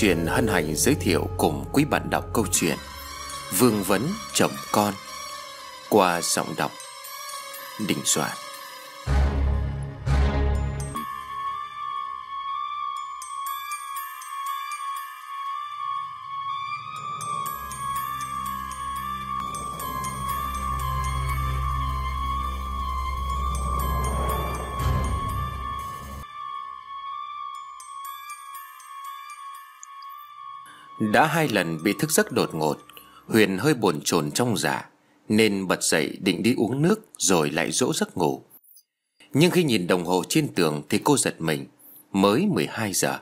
truyền hân hạnh giới thiệu cùng quý bạn đọc câu chuyện Vương Vấn Chồng Con qua giọng đọc Đình Soạn Đã hai lần bị thức giấc đột ngột Huyền hơi bồn chồn trong giả dạ, Nên bật dậy định đi uống nước Rồi lại dỗ giấc ngủ Nhưng khi nhìn đồng hồ trên tường Thì cô giật mình Mới 12 giờ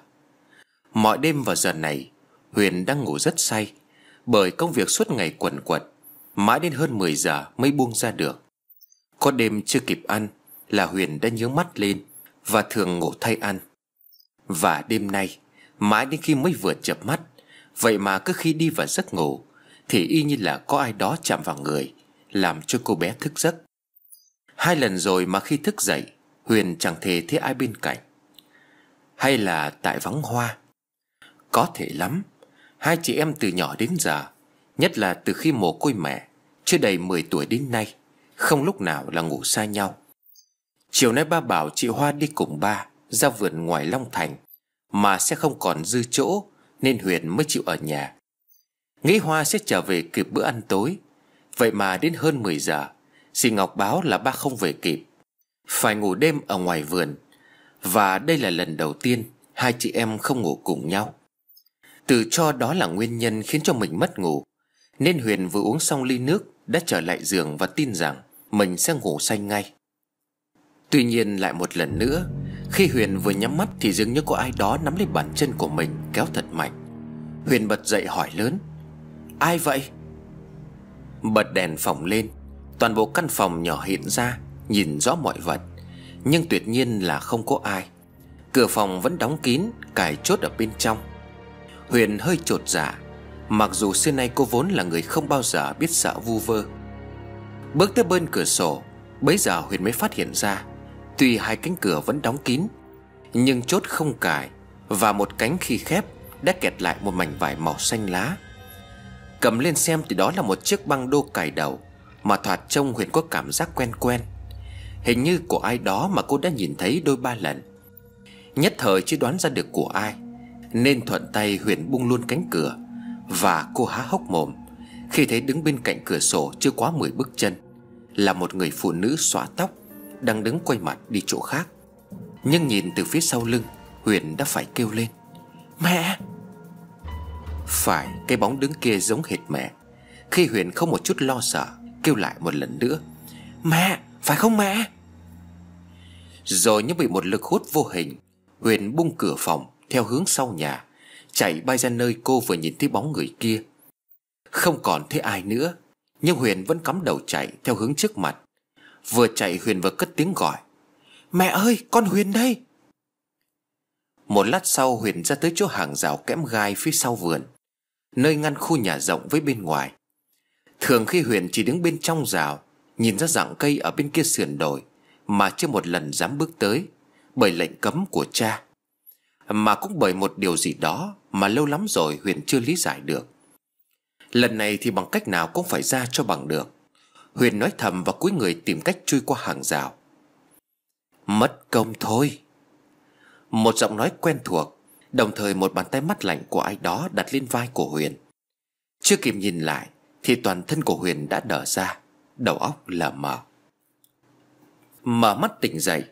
Mọi đêm vào giờ này Huyền đang ngủ rất say Bởi công việc suốt ngày quẩn quật Mãi đến hơn 10 giờ mới buông ra được Có đêm chưa kịp ăn Là Huyền đã nhớ mắt lên Và thường ngủ thay ăn Và đêm nay Mãi đến khi mới vừa chập mắt Vậy mà cứ khi đi vào giấc ngủ Thì y như là có ai đó chạm vào người Làm cho cô bé thức giấc Hai lần rồi mà khi thức dậy Huyền chẳng thể thấy ai bên cạnh Hay là tại vắng hoa Có thể lắm Hai chị em từ nhỏ đến giờ Nhất là từ khi mồ côi mẹ Chưa đầy 10 tuổi đến nay Không lúc nào là ngủ xa nhau Chiều nay ba bảo chị Hoa đi cùng ba Ra vườn ngoài Long Thành Mà sẽ không còn dư chỗ nên Huyền mới chịu ở nhà Nghĩ Hoa sẽ trở về kịp bữa ăn tối Vậy mà đến hơn 10 giờ Dì Ngọc báo là ba không về kịp Phải ngủ đêm ở ngoài vườn Và đây là lần đầu tiên Hai chị em không ngủ cùng nhau Từ cho đó là nguyên nhân khiến cho mình mất ngủ Nên Huyền vừa uống xong ly nước Đã trở lại giường và tin rằng Mình sẽ ngủ say ngay Tuy nhiên lại một lần nữa khi Huyền vừa nhắm mắt thì dường như có ai đó nắm lấy bàn chân của mình kéo thật mạnh Huyền bật dậy hỏi lớn Ai vậy? Bật đèn phòng lên Toàn bộ căn phòng nhỏ hiện ra Nhìn rõ mọi vật Nhưng tuyệt nhiên là không có ai Cửa phòng vẫn đóng kín Cài chốt ở bên trong Huyền hơi trột dạ Mặc dù xưa nay cô vốn là người không bao giờ biết sợ vu vơ Bước tới bên cửa sổ Bấy giờ Huyền mới phát hiện ra Tuy hai cánh cửa vẫn đóng kín Nhưng chốt không cài Và một cánh khi khép Đã kẹt lại một mảnh vải màu xanh lá Cầm lên xem thì đó là một chiếc băng đô cài đầu Mà thoạt trông Huyền có cảm giác quen quen Hình như của ai đó mà cô đã nhìn thấy đôi ba lần Nhất thời chưa đoán ra được của ai Nên thuận tay Huyền bung luôn cánh cửa Và cô há hốc mồm Khi thấy đứng bên cạnh cửa sổ chưa quá 10 bước chân Là một người phụ nữ xóa tóc đang đứng quay mặt đi chỗ khác Nhưng nhìn từ phía sau lưng Huyền đã phải kêu lên Mẹ Phải cái bóng đứng kia giống hệt mẹ Khi Huyền không một chút lo sợ Kêu lại một lần nữa Mẹ phải không mẹ Rồi như bị một lực hút vô hình Huyền bung cửa phòng Theo hướng sau nhà Chạy bay ra nơi cô vừa nhìn thấy bóng người kia Không còn thấy ai nữa Nhưng Huyền vẫn cắm đầu chạy Theo hướng trước mặt Vừa chạy Huyền vừa cất tiếng gọi Mẹ ơi con Huyền đây Một lát sau Huyền ra tới chỗ hàng rào kẽm gai phía sau vườn Nơi ngăn khu nhà rộng với bên ngoài Thường khi Huyền chỉ đứng bên trong rào Nhìn ra dạng cây ở bên kia sườn đồi Mà chưa một lần dám bước tới Bởi lệnh cấm của cha Mà cũng bởi một điều gì đó Mà lâu lắm rồi Huyền chưa lý giải được Lần này thì bằng cách nào cũng phải ra cho bằng được Huyền nói thầm và cuối người tìm cách chui qua hàng rào Mất công thôi Một giọng nói quen thuộc Đồng thời một bàn tay mắt lạnh của ai đó đặt lên vai của Huyền Chưa kịp nhìn lại Thì toàn thân của Huyền đã đỡ ra Đầu óc là mở. Mở mắt tỉnh dậy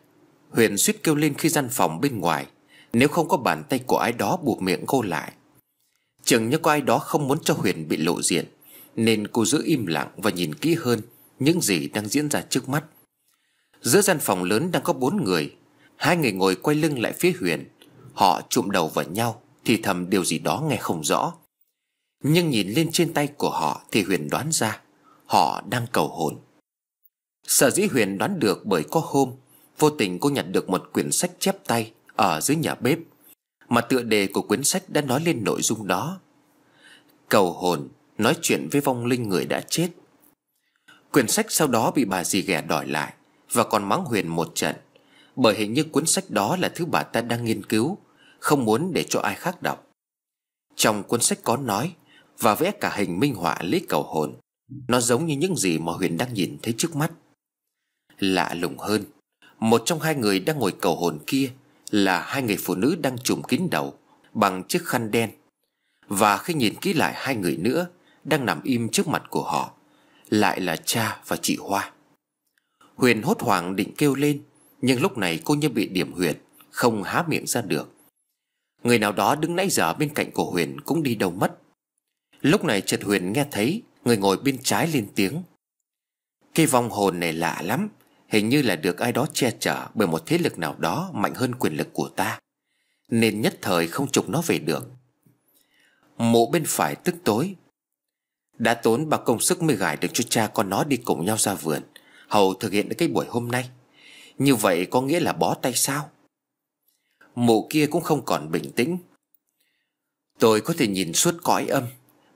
Huyền suýt kêu lên khi gian phòng bên ngoài Nếu không có bàn tay của ai đó buộc miệng cô lại Chừng như có ai đó không muốn cho Huyền bị lộ diện Nên cô giữ im lặng và nhìn kỹ hơn những gì đang diễn ra trước mắt Giữa gian phòng lớn đang có bốn người Hai người ngồi quay lưng lại phía Huyền Họ chụm đầu vào nhau Thì thầm điều gì đó nghe không rõ Nhưng nhìn lên trên tay của họ Thì Huyền đoán ra Họ đang cầu hồn Sở dĩ Huyền đoán được bởi có hôm Vô tình cô nhặt được một quyển sách chép tay Ở dưới nhà bếp Mà tựa đề của quyển sách đã nói lên nội dung đó Cầu hồn Nói chuyện với vong linh người đã chết Quyển sách sau đó bị bà dì ghẻ đòi lại Và còn mắng Huyền một trận Bởi hình như cuốn sách đó là thứ bà ta đang nghiên cứu Không muốn để cho ai khác đọc Trong cuốn sách có nói Và vẽ cả hình minh họa lý cầu hồn Nó giống như những gì mà Huyền đang nhìn thấy trước mắt Lạ lùng hơn Một trong hai người đang ngồi cầu hồn kia Là hai người phụ nữ đang trùm kín đầu Bằng chiếc khăn đen Và khi nhìn kỹ lại hai người nữa Đang nằm im trước mặt của họ lại là cha và chị Hoa Huyền hốt hoảng định kêu lên Nhưng lúc này cô như bị điểm huyệt Không há miệng ra được Người nào đó đứng nãy giờ bên cạnh của Huyền Cũng đi đâu mất Lúc này chợt Huyền nghe thấy Người ngồi bên trái lên tiếng Cái vong hồn này lạ lắm Hình như là được ai đó che chở Bởi một thế lực nào đó mạnh hơn quyền lực của ta Nên nhất thời không trục nó về được Mộ bên phải tức tối đã tốn bao công sức mới gài được cho cha con nó đi cùng nhau ra vườn Hầu thực hiện được cái buổi hôm nay Như vậy có nghĩa là bó tay sao Mụ kia cũng không còn bình tĩnh Tôi có thể nhìn suốt cõi âm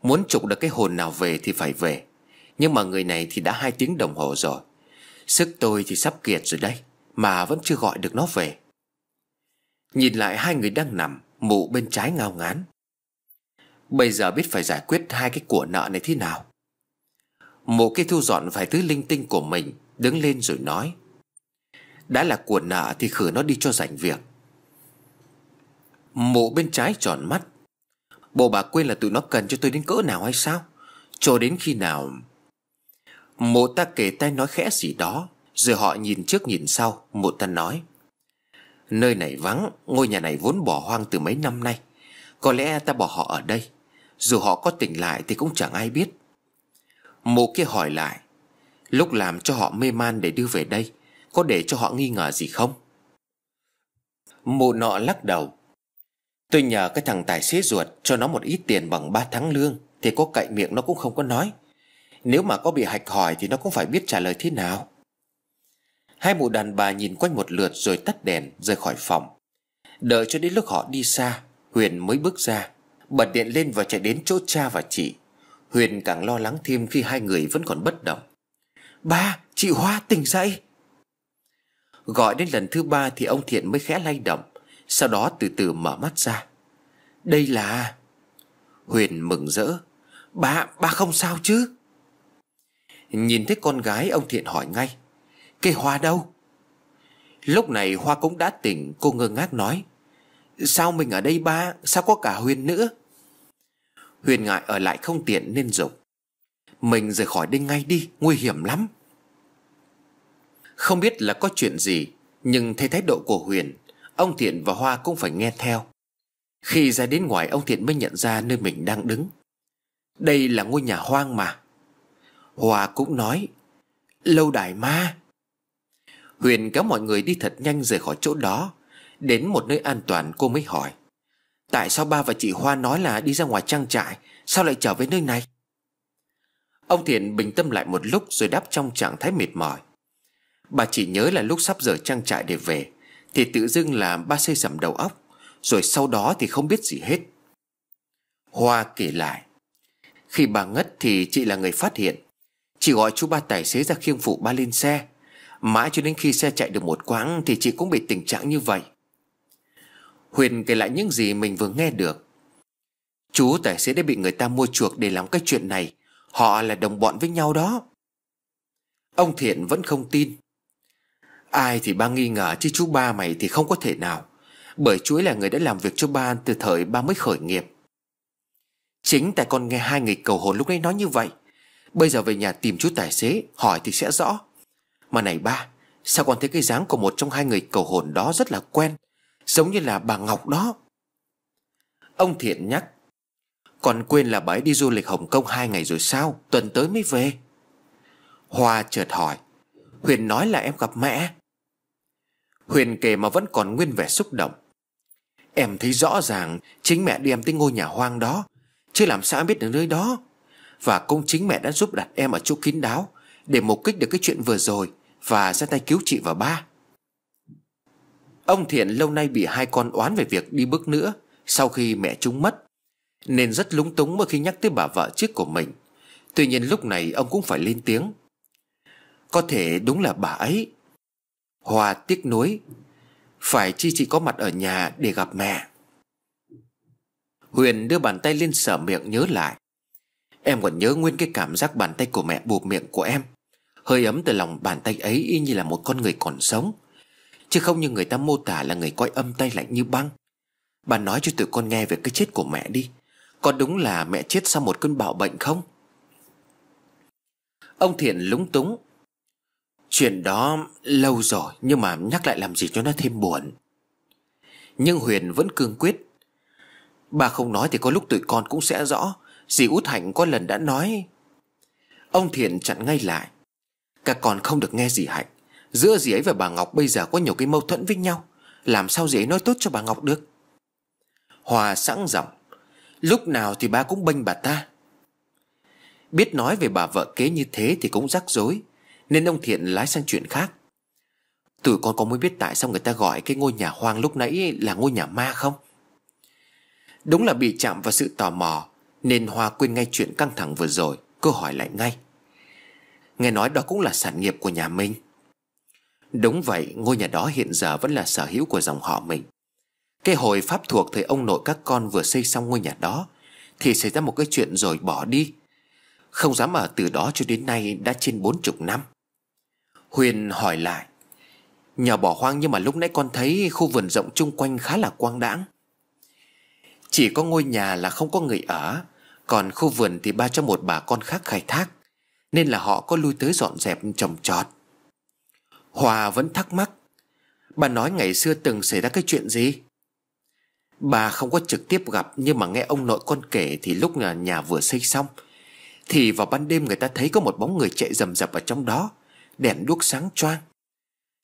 Muốn trục được cái hồn nào về thì phải về Nhưng mà người này thì đã hai tiếng đồng hồ rồi Sức tôi thì sắp kiệt rồi đây Mà vẫn chưa gọi được nó về Nhìn lại hai người đang nằm Mụ bên trái ngao ngán Bây giờ biết phải giải quyết hai cái của nợ này thế nào Mộ kia thu dọn vài thứ linh tinh của mình Đứng lên rồi nói Đã là của nợ thì khử nó đi cho rảnh việc Mộ bên trái tròn mắt Bộ bà quên là tụi nó cần cho tôi đến cỡ nào hay sao Cho đến khi nào Mộ ta kể tay nói khẽ gì đó Rồi họ nhìn trước nhìn sau Mộ ta nói Nơi này vắng Ngôi nhà này vốn bỏ hoang từ mấy năm nay Có lẽ ta bỏ họ ở đây dù họ có tỉnh lại thì cũng chẳng ai biết Mụ kia hỏi lại Lúc làm cho họ mê man để đưa về đây Có để cho họ nghi ngờ gì không Mụ nọ lắc đầu Tôi nhờ cái thằng tài xế ruột Cho nó một ít tiền bằng 3 tháng lương Thì có cậy miệng nó cũng không có nói Nếu mà có bị hạch hỏi Thì nó cũng phải biết trả lời thế nào Hai mụ đàn bà nhìn quanh một lượt Rồi tắt đèn rời khỏi phòng Đợi cho đến lúc họ đi xa Huyền mới bước ra Bật điện lên và chạy đến chỗ cha và chị Huyền càng lo lắng thêm khi hai người vẫn còn bất động Ba, chị Hoa tỉnh dậy Gọi đến lần thứ ba thì ông Thiện mới khẽ lay động Sau đó từ từ mở mắt ra Đây là... Huyền mừng rỡ Ba, ba không sao chứ Nhìn thấy con gái ông Thiện hỏi ngay Cây Hoa đâu? Lúc này Hoa cũng đã tỉnh cô ngơ ngác nói Sao mình ở đây ba? Sao có cả Huyền nữa? Huyền ngại ở lại không tiện nên dục Mình rời khỏi đây ngay đi Nguy hiểm lắm Không biết là có chuyện gì Nhưng thấy thái độ của Huyền Ông Thiện và Hoa cũng phải nghe theo Khi ra đến ngoài ông Thiện mới nhận ra nơi mình đang đứng Đây là ngôi nhà hoang mà Hoa cũng nói Lâu đài ma Huyền kéo mọi người đi thật nhanh rời khỏi chỗ đó Đến một nơi an toàn cô mới hỏi Tại sao ba và chị Hoa nói là đi ra ngoài trang trại Sao lại trở về nơi này Ông Thiện bình tâm lại một lúc Rồi đáp trong trạng thái mệt mỏi Bà chỉ nhớ là lúc sắp rời trang trại để về Thì tự dưng là ba xây sầm đầu óc Rồi sau đó thì không biết gì hết Hoa kể lại Khi bà ngất thì chị là người phát hiện Chị gọi chú ba tài xế ra khiêng phụ ba lên xe Mãi cho đến khi xe chạy được một quãng Thì chị cũng bị tình trạng như vậy Huyền kể lại những gì mình vừa nghe được Chú tài xế đã bị người ta mua chuộc để làm cái chuyện này Họ là đồng bọn với nhau đó Ông Thiện vẫn không tin Ai thì ba nghi ngờ chứ chú ba mày thì không có thể nào Bởi chú ấy là người đã làm việc cho ba từ thời ba mới khởi nghiệp Chính tại con nghe hai người cầu hồn lúc nãy nói như vậy Bây giờ về nhà tìm chú tài xế Hỏi thì sẽ rõ Mà này ba Sao con thấy cái dáng của một trong hai người cầu hồn đó rất là quen Giống như là bà Ngọc đó Ông Thiện nhắc Còn quên là bà ấy đi du lịch Hồng Kông hai ngày rồi sao Tuần tới mới về Hoa chợt hỏi Huyền nói là em gặp mẹ Huyền kể mà vẫn còn nguyên vẻ xúc động Em thấy rõ ràng Chính mẹ đưa em tới ngôi nhà hoang đó Chứ làm sao em biết được nơi đó Và cũng chính mẹ đã giúp đặt em ở chỗ kín đáo Để mục kích được cái chuyện vừa rồi Và ra tay cứu chị và ba Ông Thiện lâu nay bị hai con oán về việc đi bước nữa Sau khi mẹ chúng mất Nên rất lúng túng mỗi khi nhắc tới bà vợ trước của mình Tuy nhiên lúc này ông cũng phải lên tiếng Có thể đúng là bà ấy Hòa tiếc nuối Phải chi chị có mặt ở nhà để gặp mẹ Huyền đưa bàn tay lên sở miệng nhớ lại Em còn nhớ nguyên cái cảm giác bàn tay của mẹ buộc miệng của em Hơi ấm từ lòng bàn tay ấy y như là một con người còn sống Chứ không như người ta mô tả là người coi âm tay lạnh như băng Bà nói cho tụi con nghe về cái chết của mẹ đi Có đúng là mẹ chết sau một cơn bạo bệnh không? Ông Thiện lúng túng Chuyện đó lâu rồi Nhưng mà nhắc lại làm gì cho nó thêm buồn Nhưng Huyền vẫn cương quyết Bà không nói thì có lúc tụi con cũng sẽ rõ Dì Út Hạnh có lần đã nói Ông Thiện chặn ngay lại Các con không được nghe gì Hạnh Giữa dì ấy và bà Ngọc bây giờ có nhiều cái mâu thuẫn với nhau Làm sao dì ấy nói tốt cho bà Ngọc được Hòa sẵn giọng Lúc nào thì ba cũng bênh bà ta Biết nói về bà vợ kế như thế thì cũng rắc rối Nên ông Thiện lái sang chuyện khác Tụi con có muốn biết tại sao người ta gọi cái ngôi nhà hoang lúc nãy là ngôi nhà ma không? Đúng là bị chạm vào sự tò mò Nên Hoa quên ngay chuyện căng thẳng vừa rồi Cô hỏi lại ngay Nghe nói đó cũng là sản nghiệp của nhà mình Đúng vậy ngôi nhà đó hiện giờ vẫn là sở hữu của dòng họ mình Cái hồi pháp thuộc thời ông nội các con vừa xây xong ngôi nhà đó Thì xảy ra một cái chuyện rồi bỏ đi Không dám ở từ đó cho đến nay đã trên bốn chục năm Huyền hỏi lại Nhà bỏ hoang nhưng mà lúc nãy con thấy khu vườn rộng chung quanh khá là quang đãng Chỉ có ngôi nhà là không có người ở Còn khu vườn thì ba cho một bà con khác khai thác Nên là họ có lui tới dọn dẹp trồng trọt Hòa vẫn thắc mắc Bà nói ngày xưa từng xảy ra cái chuyện gì Bà không có trực tiếp gặp Nhưng mà nghe ông nội con kể Thì lúc nhà, nhà vừa xây xong Thì vào ban đêm người ta thấy có một bóng người chạy rầm rập ở trong đó Đèn đuốc sáng choang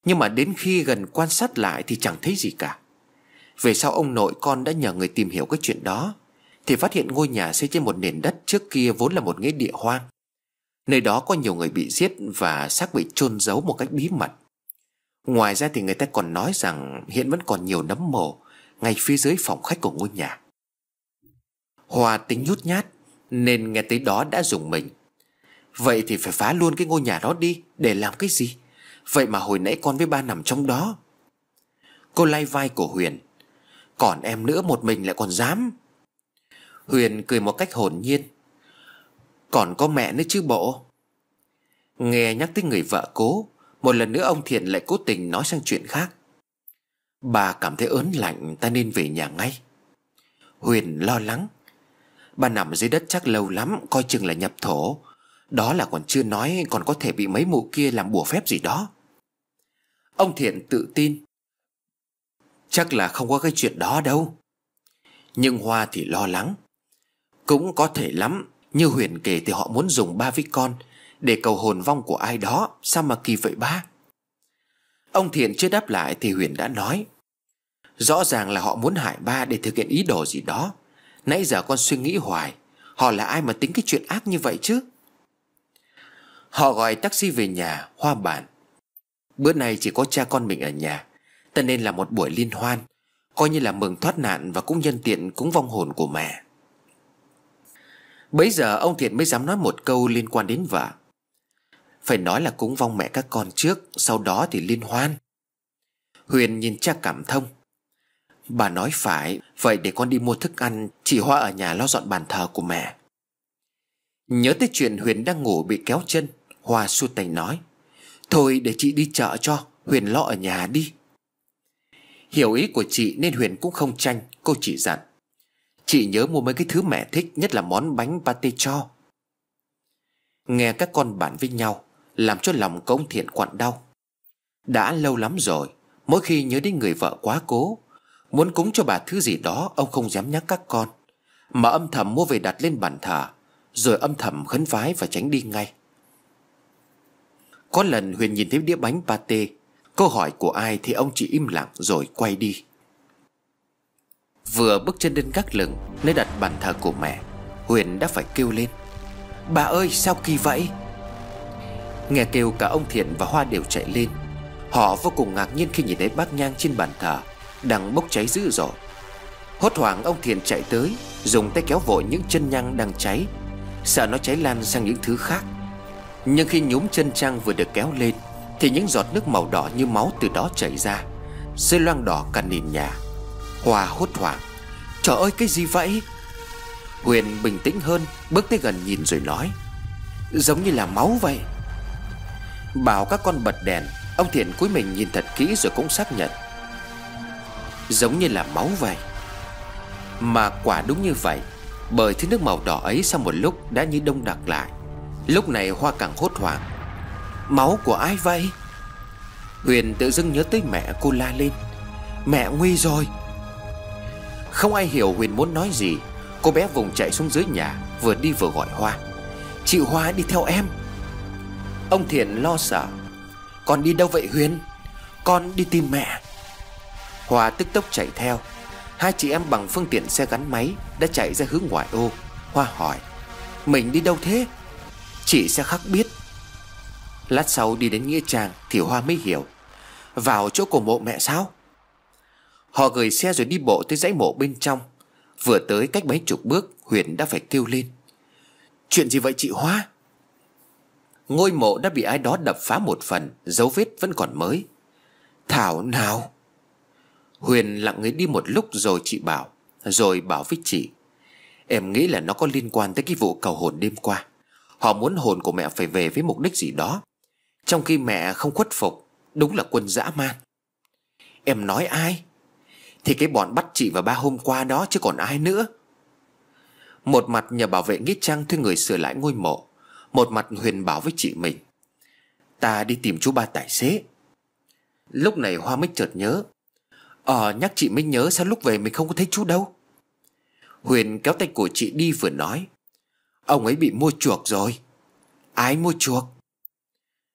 Nhưng mà đến khi gần quan sát lại Thì chẳng thấy gì cả Về sau ông nội con đã nhờ người tìm hiểu cái chuyện đó Thì phát hiện ngôi nhà xây trên một nền đất trước kia vốn là một nghĩa địa hoang Nơi đó có nhiều người bị giết và xác bị chôn giấu một cách bí mật Ngoài ra thì người ta còn nói rằng hiện vẫn còn nhiều nấm mồ ngay phía dưới phòng khách của ngôi nhà. Hòa tính nhút nhát nên nghe tới đó đã dùng mình. Vậy thì phải phá luôn cái ngôi nhà đó đi để làm cái gì? Vậy mà hồi nãy con với ba nằm trong đó. Cô lay vai của Huyền. Còn em nữa một mình lại còn dám. Huyền cười một cách hồn nhiên. Còn có mẹ nữa chứ bộ Nghe nhắc tới người vợ cố Một lần nữa ông Thiện lại cố tình nói sang chuyện khác Bà cảm thấy ớn lạnh ta nên về nhà ngay Huyền lo lắng Bà nằm dưới đất chắc lâu lắm Coi chừng là nhập thổ Đó là còn chưa nói còn có thể bị mấy mụ kia làm bùa phép gì đó Ông Thiện tự tin Chắc là không có cái chuyện đó đâu Nhưng Hoa thì lo lắng Cũng có thể lắm như Huyền kể thì họ muốn dùng ba con Để cầu hồn vong của ai đó Sao mà kỳ vậy ba Ông Thiện chưa đáp lại thì Huyền đã nói Rõ ràng là họ muốn hại ba để thực hiện ý đồ gì đó Nãy giờ con suy nghĩ hoài Họ là ai mà tính cái chuyện ác như vậy chứ Họ gọi taxi về nhà Hoa bản Bữa nay chỉ có cha con mình ở nhà ta nên là một buổi liên hoan Coi như là mừng thoát nạn Và cũng nhân tiện cúng vong hồn của mẹ Bấy giờ ông Thiện mới dám nói một câu liên quan đến vợ Phải nói là cúng vong mẹ các con trước Sau đó thì liên hoan Huyền nhìn cha cảm thông Bà nói phải Vậy để con đi mua thức ăn Chị Hoa ở nhà lo dọn bàn thờ của mẹ Nhớ tới chuyện Huyền đang ngủ bị kéo chân Hoa xua tay nói Thôi để chị đi chợ cho Huyền lo ở nhà đi Hiểu ý của chị nên Huyền cũng không tranh Cô chỉ dặn Chị nhớ mua mấy cái thứ mẹ thích Nhất là món bánh pate cho Nghe các con bàn với nhau Làm cho lòng của ông Thiện quặn đau Đã lâu lắm rồi Mỗi khi nhớ đến người vợ quá cố Muốn cúng cho bà thứ gì đó Ông không dám nhắc các con Mà âm thầm mua về đặt lên bàn thờ Rồi âm thầm khấn vái và tránh đi ngay Có lần Huyền nhìn thấy đĩa bánh pate Câu hỏi của ai thì ông chỉ im lặng rồi quay đi Vừa bước chân lên gác lửng Nơi đặt bàn thờ của mẹ Huyền đã phải kêu lên Bà ơi sao kỳ vậy Nghe kêu cả ông Thiện và Hoa đều chạy lên Họ vô cùng ngạc nhiên khi nhìn thấy bát nhang trên bàn thờ Đang bốc cháy dữ dội Hốt hoảng ông Thiện chạy tới Dùng tay kéo vội những chân nhang đang cháy Sợ nó cháy lan sang những thứ khác Nhưng khi nhúm chân trang vừa được kéo lên Thì những giọt nước màu đỏ như máu từ đó chảy ra Dưới loang đỏ cả nền nhà hoa hốt hoảng Trời ơi cái gì vậy Huyền bình tĩnh hơn Bước tới gần nhìn rồi nói Giống như là máu vậy Bảo các con bật đèn Ông Thiện cúi mình nhìn thật kỹ rồi cũng xác nhận Giống như là máu vậy Mà quả đúng như vậy Bởi thứ nước màu đỏ ấy sau một lúc đã như đông đặc lại Lúc này Hoa càng hốt hoảng Máu của ai vậy Huyền tự dưng nhớ tới mẹ cô la lên Mẹ nguy rồi không ai hiểu Huyền muốn nói gì Cô bé vùng chạy xuống dưới nhà Vừa đi vừa gọi Hoa Chị Hoa đi theo em Ông Thiện lo sợ Con đi đâu vậy Huyền Con đi tìm mẹ Hoa tức tốc chạy theo Hai chị em bằng phương tiện xe gắn máy Đã chạy ra hướng ngoại ô Hoa hỏi Mình đi đâu thế Chị sẽ khắc biết Lát sau đi đến Nghĩa Trang Thì Hoa mới hiểu Vào chỗ của mộ mẹ sao Họ gửi xe rồi đi bộ tới dãy mộ bên trong Vừa tới cách mấy chục bước Huyền đã phải kêu lên Chuyện gì vậy chị Hoa Ngôi mộ đã bị ai đó đập phá một phần Dấu vết vẫn còn mới Thảo nào Huyền lặng người đi một lúc rồi chị bảo Rồi bảo với chị Em nghĩ là nó có liên quan tới cái vụ cầu hồn đêm qua Họ muốn hồn của mẹ phải về với mục đích gì đó Trong khi mẹ không khuất phục Đúng là quân dã man Em nói ai thì cái bọn bắt chị và ba hôm qua đó chứ còn ai nữa Một mặt nhờ bảo vệ Nghĩa Trang thuê người sửa lại ngôi mộ Một mặt Huyền bảo với chị mình Ta đi tìm chú ba tài xế Lúc này Hoa mới chợt nhớ Ờ nhắc chị mới nhớ sao lúc về mình không có thấy chú đâu Huyền kéo tay của chị đi vừa nói Ông ấy bị mua chuộc rồi Ai mua chuộc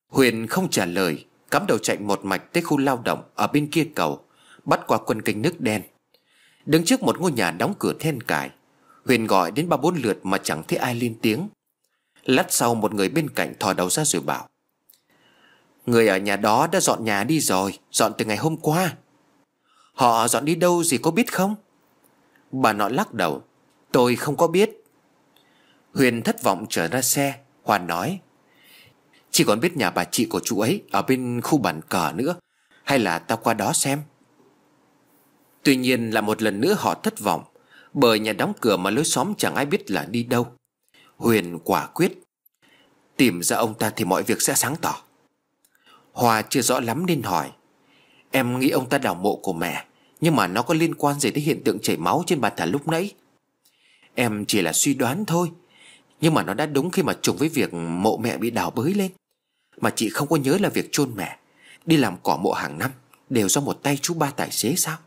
Huyền không trả lời Cắm đầu chạy một mạch tới khu lao động Ở bên kia cầu Bắt qua quân kênh nước đen Đứng trước một ngôi nhà đóng cửa then cài Huyền gọi đến ba bốn lượt mà chẳng thấy ai lên tiếng Lát sau một người bên cạnh thò đầu ra rồi bảo Người ở nhà đó đã dọn nhà đi rồi Dọn từ ngày hôm qua Họ dọn đi đâu gì có biết không Bà nọ lắc đầu Tôi không có biết Huyền thất vọng trở ra xe Hoàn nói Chỉ còn biết nhà bà chị của chú ấy Ở bên khu bản cờ nữa Hay là tao qua đó xem Tuy nhiên là một lần nữa họ thất vọng Bởi nhà đóng cửa mà lối xóm chẳng ai biết là đi đâu Huyền quả quyết Tìm ra ông ta thì mọi việc sẽ sáng tỏ Hòa chưa rõ lắm nên hỏi Em nghĩ ông ta đào mộ của mẹ Nhưng mà nó có liên quan gì tới hiện tượng chảy máu trên bàn thờ lúc nãy Em chỉ là suy đoán thôi Nhưng mà nó đã đúng khi mà trùng với việc mộ mẹ bị đào bới lên Mà chị không có nhớ là việc chôn mẹ Đi làm cỏ mộ hàng năm Đều do một tay chú ba tài xế sao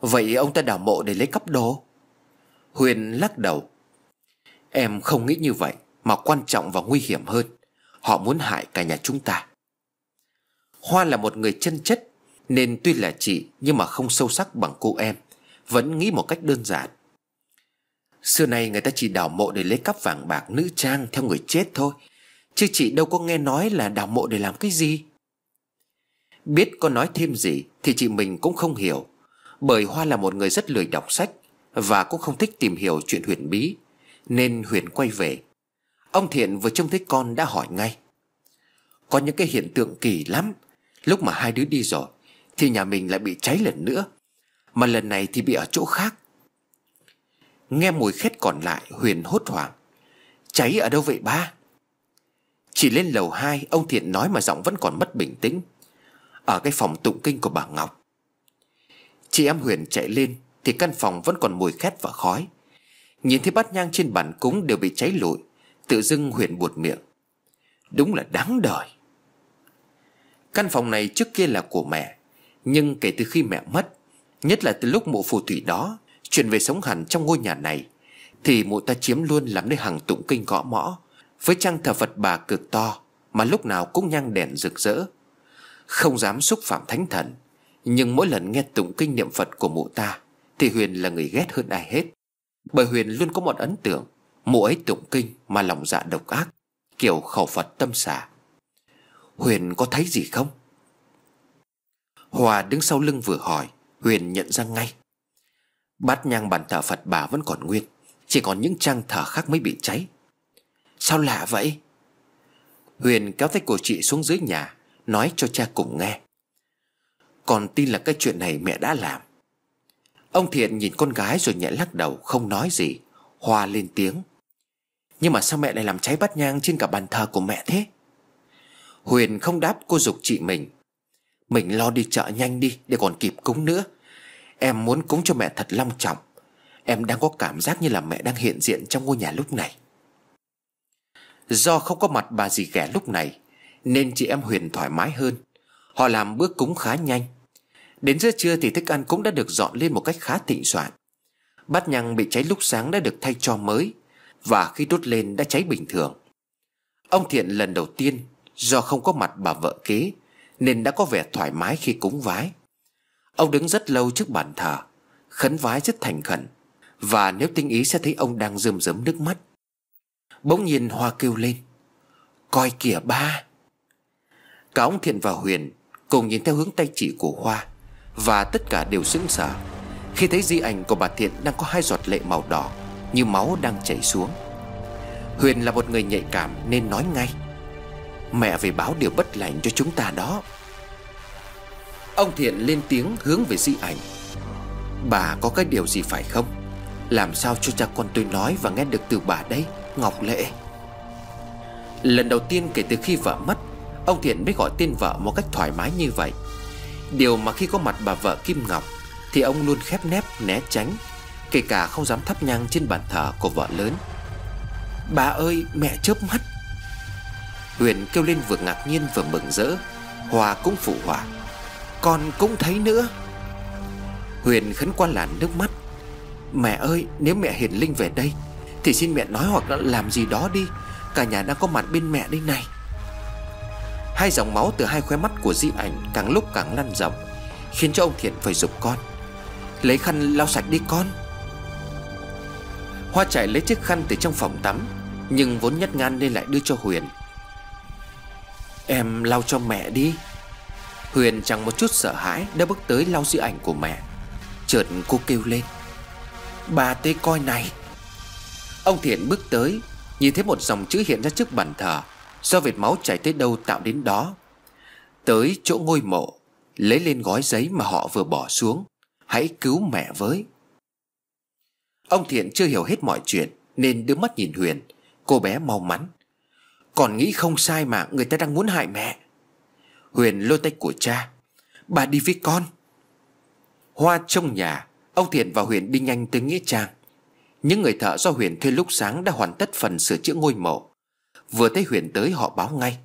Vậy ông ta đào mộ để lấy cắp đồ Huyền lắc đầu Em không nghĩ như vậy Mà quan trọng và nguy hiểm hơn Họ muốn hại cả nhà chúng ta Hoa là một người chân chất Nên tuy là chị Nhưng mà không sâu sắc bằng cô em Vẫn nghĩ một cách đơn giản Xưa nay người ta chỉ đào mộ để lấy cắp vàng bạc nữ trang theo người chết thôi Chứ chị đâu có nghe nói là đào mộ để làm cái gì Biết có nói thêm gì Thì chị mình cũng không hiểu bởi Hoa là một người rất lười đọc sách Và cũng không thích tìm hiểu chuyện Huyền bí Nên Huyền quay về Ông Thiện vừa trông thấy con đã hỏi ngay Có những cái hiện tượng kỳ lắm Lúc mà hai đứa đi rồi Thì nhà mình lại bị cháy lần nữa Mà lần này thì bị ở chỗ khác Nghe mùi khét còn lại Huyền hốt hoảng Cháy ở đâu vậy ba Chỉ lên lầu 2 Ông Thiện nói mà giọng vẫn còn mất bình tĩnh Ở cái phòng tụng kinh của bà Ngọc Chị em Huyền chạy lên Thì căn phòng vẫn còn mùi khét và khói Nhìn thấy bát nhang trên bàn cúng đều bị cháy lụi Tự dưng Huyền buột miệng Đúng là đáng đời Căn phòng này trước kia là của mẹ Nhưng kể từ khi mẹ mất Nhất là từ lúc mụ phù thủy đó Chuyển về sống hẳn trong ngôi nhà này Thì mụ ta chiếm luôn làm nơi hàng tụng kinh gõ mõ Với trang thờ Phật bà cực to Mà lúc nào cũng nhang đèn rực rỡ Không dám xúc phạm thánh thần nhưng mỗi lần nghe tụng kinh niệm Phật của mụ ta Thì Huyền là người ghét hơn ai hết Bởi Huyền luôn có một ấn tượng Mụ ấy tụng kinh mà lòng dạ độc ác Kiểu khẩu Phật tâm xả Huyền có thấy gì không? Hòa đứng sau lưng vừa hỏi Huyền nhận ra ngay Bát nhang bàn thờ Phật bà vẫn còn nguyên Chỉ còn những trang thờ khác mới bị cháy Sao lạ vậy? Huyền kéo tay của chị xuống dưới nhà Nói cho cha cùng nghe còn tin là cái chuyện này mẹ đã làm Ông Thiện nhìn con gái rồi nhẹ lắc đầu Không nói gì Hoa lên tiếng Nhưng mà sao mẹ lại làm cháy bát nhang trên cả bàn thờ của mẹ thế Huyền không đáp cô dục chị mình Mình lo đi chợ nhanh đi Để còn kịp cúng nữa Em muốn cúng cho mẹ thật long trọng Em đang có cảm giác như là mẹ đang hiện diện trong ngôi nhà lúc này Do không có mặt bà dì ghẻ lúc này Nên chị em Huyền thoải mái hơn Họ làm bước cúng khá nhanh Đến giữa trưa thì thức ăn cũng đã được dọn lên một cách khá thịnh soạn Bát nhang bị cháy lúc sáng đã được thay cho mới Và khi đốt lên đã cháy bình thường Ông Thiện lần đầu tiên Do không có mặt bà vợ kế Nên đã có vẻ thoải mái khi cúng vái Ông đứng rất lâu trước bàn thờ Khấn vái rất thành khẩn Và nếu tinh ý sẽ thấy ông đang rơm rớm nước mắt Bỗng nhiên Hoa kêu lên Coi kìa ba Cả ông Thiện và Huyền Cùng nhìn theo hướng tay chỉ của Hoa và tất cả đều sững sờ Khi thấy di ảnh của bà Thiện đang có hai giọt lệ màu đỏ Như máu đang chảy xuống Huyền là một người nhạy cảm nên nói ngay Mẹ về báo điều bất lành cho chúng ta đó Ông Thiện lên tiếng hướng về di ảnh Bà có cái điều gì phải không Làm sao cho cha con tôi nói và nghe được từ bà đây Ngọc Lệ Lần đầu tiên kể từ khi vợ mất Ông Thiện mới gọi tên vợ một cách thoải mái như vậy Điều mà khi có mặt bà vợ Kim Ngọc Thì ông luôn khép nép né tránh Kể cả không dám thắp nhang trên bàn thờ của vợ lớn Bà ơi mẹ chớp mắt Huyền kêu lên vừa ngạc nhiên vừa mừng rỡ Hòa cũng phụ hòa. Con cũng thấy nữa Huyền khấn qua làn nước mắt Mẹ ơi nếu mẹ hiền linh về đây Thì xin mẹ nói hoặc đã làm gì đó đi Cả nhà đang có mặt bên mẹ đây này Hai dòng máu từ hai khóe mắt của di ảnh càng lúc càng lăn rộng Khiến cho ông Thiện phải giục con Lấy khăn lau sạch đi con Hoa chạy lấy chiếc khăn từ trong phòng tắm Nhưng vốn nhát ngan nên lại đưa cho Huyền Em lau cho mẹ đi Huyền chẳng một chút sợ hãi đã bước tới lau di ảnh của mẹ Chợt cô kêu lên Bà tê coi này Ông Thiện bước tới Nhìn thấy một dòng chữ hiện ra trước bàn thờ Do vệt máu chảy tới đâu tạo đến đó Tới chỗ ngôi mộ Lấy lên gói giấy mà họ vừa bỏ xuống Hãy cứu mẹ với Ông Thiện chưa hiểu hết mọi chuyện Nên đưa mắt nhìn Huyền Cô bé mau mắn Còn nghĩ không sai mà người ta đang muốn hại mẹ Huyền lôi tay của cha Bà đi với con Hoa trong nhà Ông Thiện và Huyền đi nhanh tới Nghĩa Trang Những người thợ do Huyền thuê lúc sáng Đã hoàn tất phần sửa chữa ngôi mộ Vừa thấy Huyền tới họ báo ngay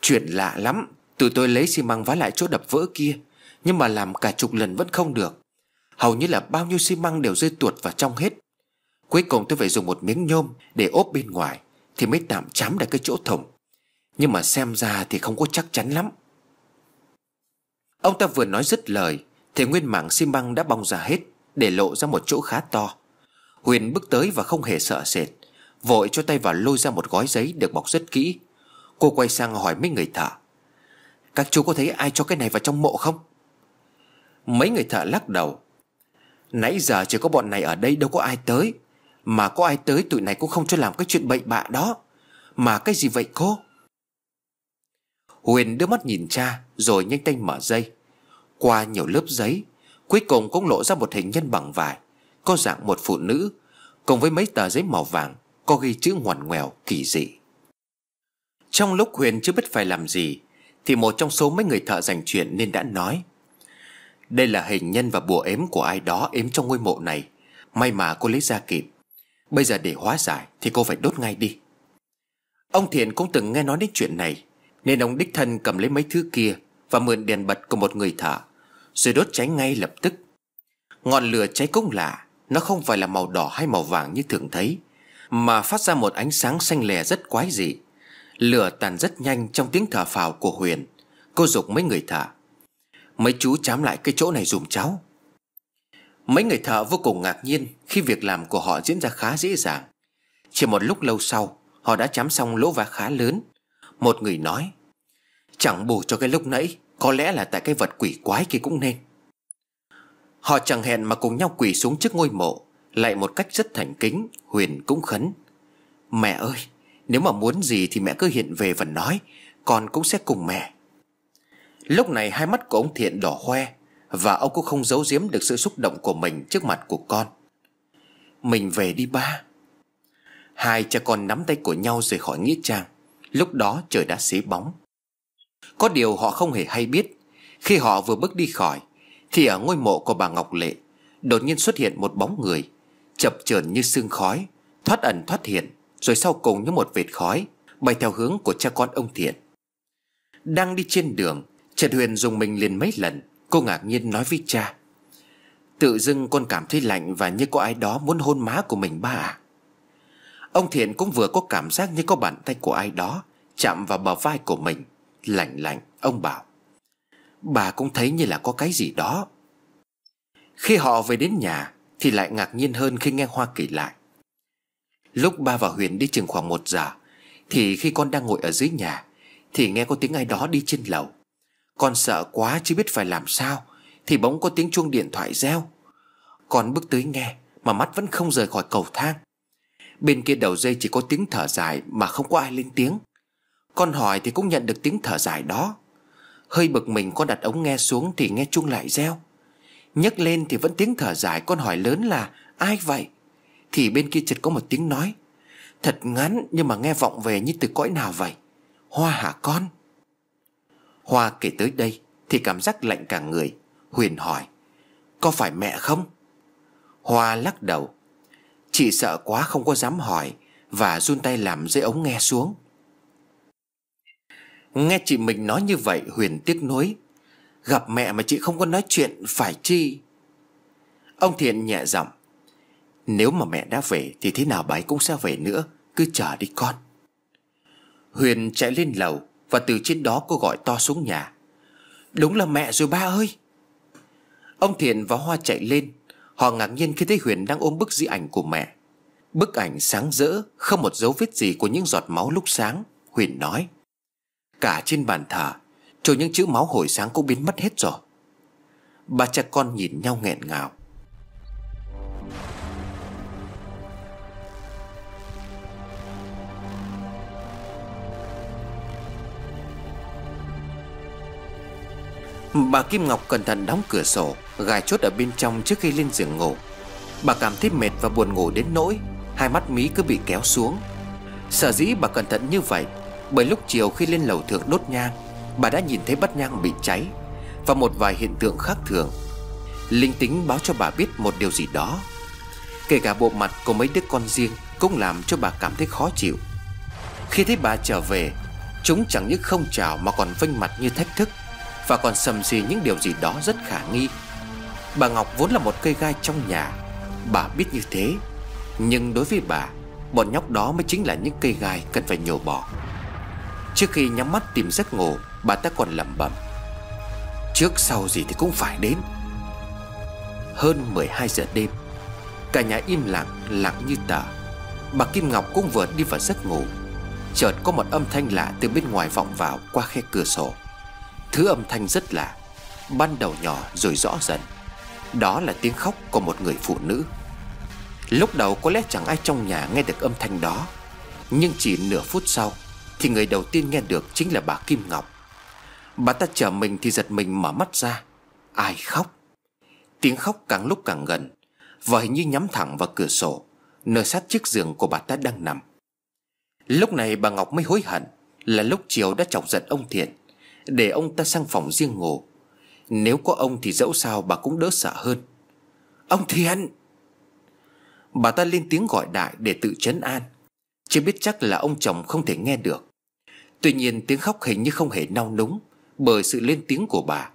Chuyện lạ lắm Tụi tôi lấy xi măng vá lại chỗ đập vỡ kia Nhưng mà làm cả chục lần vẫn không được Hầu như là bao nhiêu xi măng đều rơi tuột vào trong hết Cuối cùng tôi phải dùng một miếng nhôm Để ốp bên ngoài Thì mới tạm chám được cái chỗ thủng Nhưng mà xem ra thì không có chắc chắn lắm Ông ta vừa nói dứt lời Thì nguyên mảng xi măng đã bong ra hết Để lộ ra một chỗ khá to Huyền bước tới và không hề sợ sệt Vội cho tay vào lôi ra một gói giấy được bọc rất kỹ Cô quay sang hỏi mấy người thợ Các chú có thấy ai cho cái này vào trong mộ không? Mấy người thợ lắc đầu Nãy giờ chỉ có bọn này ở đây đâu có ai tới Mà có ai tới tụi này cũng không cho làm cái chuyện bậy bạ đó Mà cái gì vậy cô? Huyền đưa mắt nhìn cha Rồi nhanh tay mở dây Qua nhiều lớp giấy Cuối cùng cũng lộ ra một hình nhân bằng vải Có dạng một phụ nữ Cùng với mấy tờ giấy màu vàng có ghi chữ ngoằn ngoèo kỳ dị trong lúc huyền chưa biết phải làm gì thì một trong số mấy người thợ dành chuyện nên đã nói đây là hình nhân và bùa ếm của ai đó ếm trong ngôi mộ này May mà cô lấy ra kịp Bây giờ để hóa giải thì cô phải đốt ngay đi Ông Thiện cũng từng nghe nói đến chuyện này Nên ông đích thân cầm lấy mấy thứ kia Và mượn đèn bật của một người thợ Rồi đốt cháy ngay lập tức Ngọn lửa cháy cũng lạ Nó không phải là màu đỏ hay màu vàng như thường thấy mà phát ra một ánh sáng xanh lè rất quái dị lửa tàn rất nhanh trong tiếng thở phào của huyền cô dục mấy người thợ mấy chú chám lại cái chỗ này dùm cháu mấy người thợ vô cùng ngạc nhiên khi việc làm của họ diễn ra khá dễ dàng chỉ một lúc lâu sau họ đã chám xong lỗ vá khá lớn một người nói chẳng bù cho cái lúc nãy có lẽ là tại cái vật quỷ quái kia cũng nên họ chẳng hẹn mà cùng nhau quỳ xuống trước ngôi mộ lại một cách rất thành kính Huyền cũng khấn Mẹ ơi nếu mà muốn gì thì mẹ cứ hiện về và nói Con cũng sẽ cùng mẹ Lúc này hai mắt của ông Thiện đỏ hoe Và ông cũng không giấu giếm được sự xúc động của mình trước mặt của con Mình về đi ba Hai cha con nắm tay của nhau rời khỏi nghĩa trang Lúc đó trời đã xế bóng Có điều họ không hề hay biết Khi họ vừa bước đi khỏi Thì ở ngôi mộ của bà Ngọc Lệ Đột nhiên xuất hiện một bóng người chập chờn như sương khói thoát ẩn thoát hiện rồi sau cùng như một vệt khói bay theo hướng của cha con ông thiện đang đi trên đường trần huyền dùng mình liền mấy lần cô ngạc nhiên nói với cha tự dưng con cảm thấy lạnh và như có ai đó muốn hôn má của mình ba à ông thiện cũng vừa có cảm giác như có bàn tay của ai đó chạm vào bờ vai của mình lạnh lạnh ông bảo bà cũng thấy như là có cái gì đó khi họ về đến nhà thì lại ngạc nhiên hơn khi nghe Hoa kể lại Lúc ba và Huyền đi chừng khoảng một giờ Thì khi con đang ngồi ở dưới nhà Thì nghe có tiếng ai đó đi trên lầu Con sợ quá chứ biết phải làm sao Thì bỗng có tiếng chuông điện thoại reo Con bước tới nghe Mà mắt vẫn không rời khỏi cầu thang Bên kia đầu dây chỉ có tiếng thở dài Mà không có ai lên tiếng Con hỏi thì cũng nhận được tiếng thở dài đó Hơi bực mình con đặt ống nghe xuống Thì nghe chuông lại reo nhấc lên thì vẫn tiếng thở dài Con hỏi lớn là ai vậy Thì bên kia chợt có một tiếng nói Thật ngắn nhưng mà nghe vọng về như từ cõi nào vậy Hoa hả con Hoa kể tới đây Thì cảm giác lạnh cả người Huyền hỏi Có phải mẹ không Hoa lắc đầu Chị sợ quá không có dám hỏi Và run tay làm dây ống nghe xuống Nghe chị mình nói như vậy Huyền tiếc nuối Gặp mẹ mà chị không có nói chuyện phải chi Ông Thiện nhẹ giọng Nếu mà mẹ đã về Thì thế nào bà ấy cũng sẽ về nữa Cứ chờ đi con Huyền chạy lên lầu Và từ trên đó cô gọi to xuống nhà Đúng là mẹ rồi ba ơi Ông Thiện và Hoa chạy lên Họ ngạc nhiên khi thấy Huyền đang ôm bức di ảnh của mẹ Bức ảnh sáng rỡ Không một dấu vết gì của những giọt máu lúc sáng Huyền nói Cả trên bàn thờ rồi những chữ máu hồi sáng cũng biến mất hết rồi Ba cha con nhìn nhau nghẹn ngào Bà Kim Ngọc cẩn thận đóng cửa sổ Gài chốt ở bên trong trước khi lên giường ngủ Bà cảm thấy mệt và buồn ngủ đến nỗi Hai mắt mí cứ bị kéo xuống Sở dĩ bà cẩn thận như vậy Bởi lúc chiều khi lên lầu thượng đốt nhang Bà đã nhìn thấy bát nhang bị cháy Và một vài hiện tượng khác thường Linh tính báo cho bà biết một điều gì đó Kể cả bộ mặt của mấy đứa con riêng Cũng làm cho bà cảm thấy khó chịu Khi thấy bà trở về Chúng chẳng những không chào mà còn vênh mặt như thách thức Và còn sầm xì những điều gì đó rất khả nghi Bà Ngọc vốn là một cây gai trong nhà Bà biết như thế Nhưng đối với bà Bọn nhóc đó mới chính là những cây gai cần phải nhổ bỏ Trước khi nhắm mắt tìm giấc ngủ Bà ta còn lẩm bẩm Trước sau gì thì cũng phải đến Hơn 12 giờ đêm Cả nhà im lặng lặng như tờ Bà Kim Ngọc cũng vừa đi vào giấc ngủ Chợt có một âm thanh lạ từ bên ngoài vọng vào qua khe cửa sổ Thứ âm thanh rất lạ Ban đầu nhỏ rồi rõ dần Đó là tiếng khóc của một người phụ nữ Lúc đầu có lẽ chẳng ai trong nhà nghe được âm thanh đó Nhưng chỉ nửa phút sau Thì người đầu tiên nghe được chính là bà Kim Ngọc Bà ta trở mình thì giật mình mở mắt ra Ai khóc Tiếng khóc càng lúc càng gần Và hình như nhắm thẳng vào cửa sổ Nơi sát chiếc giường của bà ta đang nằm Lúc này bà Ngọc mới hối hận Là lúc chiều đã chọc giận ông Thiện Để ông ta sang phòng riêng ngủ Nếu có ông thì dẫu sao bà cũng đỡ sợ hơn Ông Thiện Bà ta lên tiếng gọi đại để tự chấn an Chứ biết chắc là ông chồng không thể nghe được Tuy nhiên tiếng khóc hình như không hề nao núng bởi sự lên tiếng của bà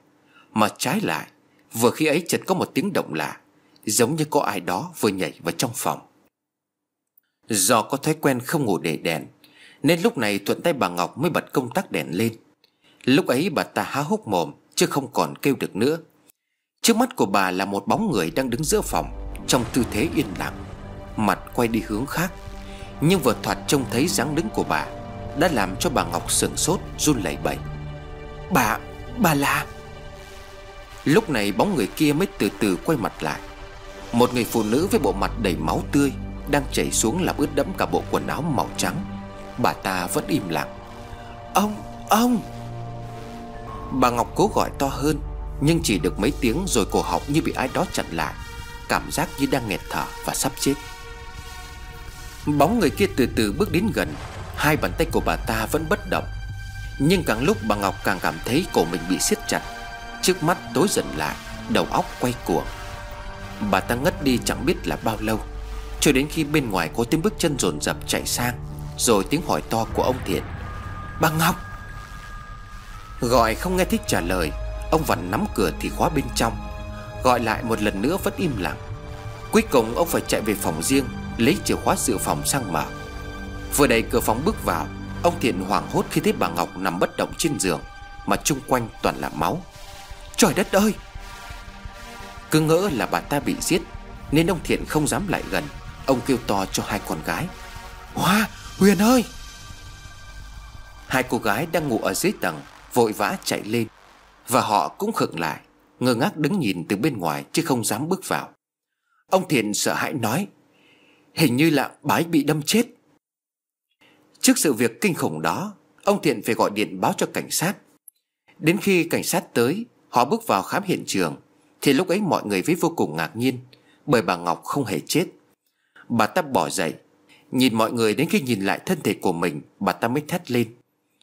Mà trái lại Vừa khi ấy chợt có một tiếng động lạ Giống như có ai đó vừa nhảy vào trong phòng Do có thói quen không ngủ để đèn Nên lúc này thuận tay bà Ngọc mới bật công tắc đèn lên Lúc ấy bà ta há hốc mồm Chứ không còn kêu được nữa Trước mắt của bà là một bóng người đang đứng giữa phòng Trong tư thế yên lặng Mặt quay đi hướng khác Nhưng vừa thoạt trông thấy dáng đứng của bà Đã làm cho bà Ngọc sửng sốt run lẩy bẩy Bà, bà là Lúc này bóng người kia mới từ từ quay mặt lại Một người phụ nữ với bộ mặt đầy máu tươi Đang chảy xuống làm ướt đẫm cả bộ quần áo màu trắng Bà ta vẫn im lặng Ông, ông Bà Ngọc cố gọi to hơn Nhưng chỉ được mấy tiếng rồi cổ họng như bị ai đó chặn lại Cảm giác như đang nghẹt thở và sắp chết Bóng người kia từ từ bước đến gần Hai bàn tay của bà ta vẫn bất động nhưng càng lúc bà Ngọc càng cảm thấy cổ mình bị siết chặt Trước mắt tối dần lại Đầu óc quay cuồng Bà ta ngất đi chẳng biết là bao lâu Cho đến khi bên ngoài có tiếng bước chân rồn rập chạy sang Rồi tiếng hỏi to của ông Thiện Bà Ngọc Gọi không nghe thích trả lời Ông Văn nắm cửa thì khóa bên trong Gọi lại một lần nữa vẫn im lặng Cuối cùng ông phải chạy về phòng riêng Lấy chìa khóa dự phòng sang mở Vừa đẩy cửa phòng bước vào Ông Thiện hoảng hốt khi thấy bà Ngọc nằm bất động trên giường Mà chung quanh toàn là máu Trời đất ơi Cứ ngỡ là bà ta bị giết Nên ông Thiện không dám lại gần Ông kêu to cho hai con gái Hoa Huyền ơi Hai cô gái đang ngủ ở dưới tầng Vội vã chạy lên Và họ cũng khựng lại Ngơ ngác đứng nhìn từ bên ngoài chứ không dám bước vào Ông Thiện sợ hãi nói Hình như là bái bị đâm chết Trước sự việc kinh khủng đó Ông Thiện phải gọi điện báo cho cảnh sát Đến khi cảnh sát tới Họ bước vào khám hiện trường Thì lúc ấy mọi người mới vô cùng ngạc nhiên Bởi bà Ngọc không hề chết Bà ta bỏ dậy Nhìn mọi người đến khi nhìn lại thân thể của mình Bà ta mới thét lên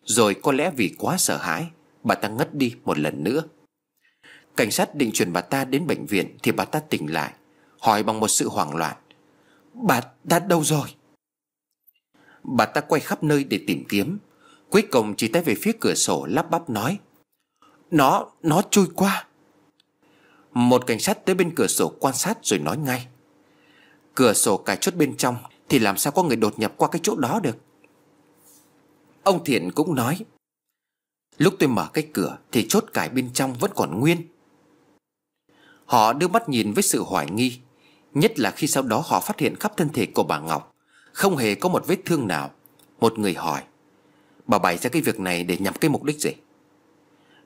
Rồi có lẽ vì quá sợ hãi Bà ta ngất đi một lần nữa Cảnh sát định chuyển bà ta đến bệnh viện Thì bà ta tỉnh lại Hỏi bằng một sự hoảng loạn Bà ta đâu rồi Bà ta quay khắp nơi để tìm kiếm Cuối cùng chỉ tay về phía cửa sổ lắp bắp nói Nó, nó chui qua Một cảnh sát tới bên cửa sổ quan sát rồi nói ngay Cửa sổ cài chốt bên trong Thì làm sao có người đột nhập qua cái chỗ đó được Ông Thiện cũng nói Lúc tôi mở cái cửa Thì chốt cài bên trong vẫn còn nguyên Họ đưa mắt nhìn với sự hoài nghi Nhất là khi sau đó họ phát hiện khắp thân thể của bà Ngọc không hề có một vết thương nào Một người hỏi Bà bày ra cái việc này để nhằm cái mục đích gì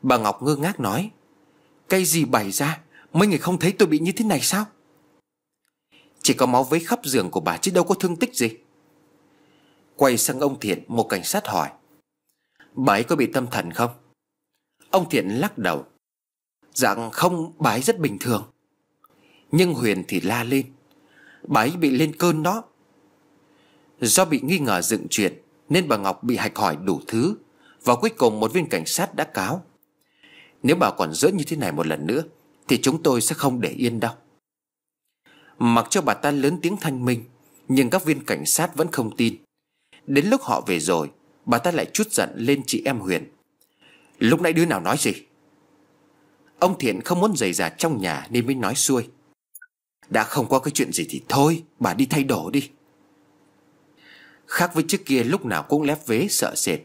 Bà Ngọc ngơ ngác nói Cái gì bày ra Mấy người không thấy tôi bị như thế này sao Chỉ có máu vấy khắp giường của bà Chứ đâu có thương tích gì Quay sang ông Thiện Một cảnh sát hỏi Bà ấy có bị tâm thần không Ông Thiện lắc đầu Dạng không bà ấy rất bình thường Nhưng Huyền thì la lên Bà ấy bị lên cơn đó Do bị nghi ngờ dựng chuyện Nên bà Ngọc bị hạch hỏi đủ thứ Và cuối cùng một viên cảnh sát đã cáo Nếu bà còn dỡ như thế này một lần nữa Thì chúng tôi sẽ không để yên đâu Mặc cho bà ta lớn tiếng thanh minh Nhưng các viên cảnh sát vẫn không tin Đến lúc họ về rồi Bà ta lại chút giận lên chị em Huyền Lúc nãy đứa nào nói gì Ông Thiện không muốn giày già trong nhà Nên mới nói xuôi Đã không có cái chuyện gì thì thôi Bà đi thay đồ đi Khác với trước kia lúc nào cũng lép vế sợ sệt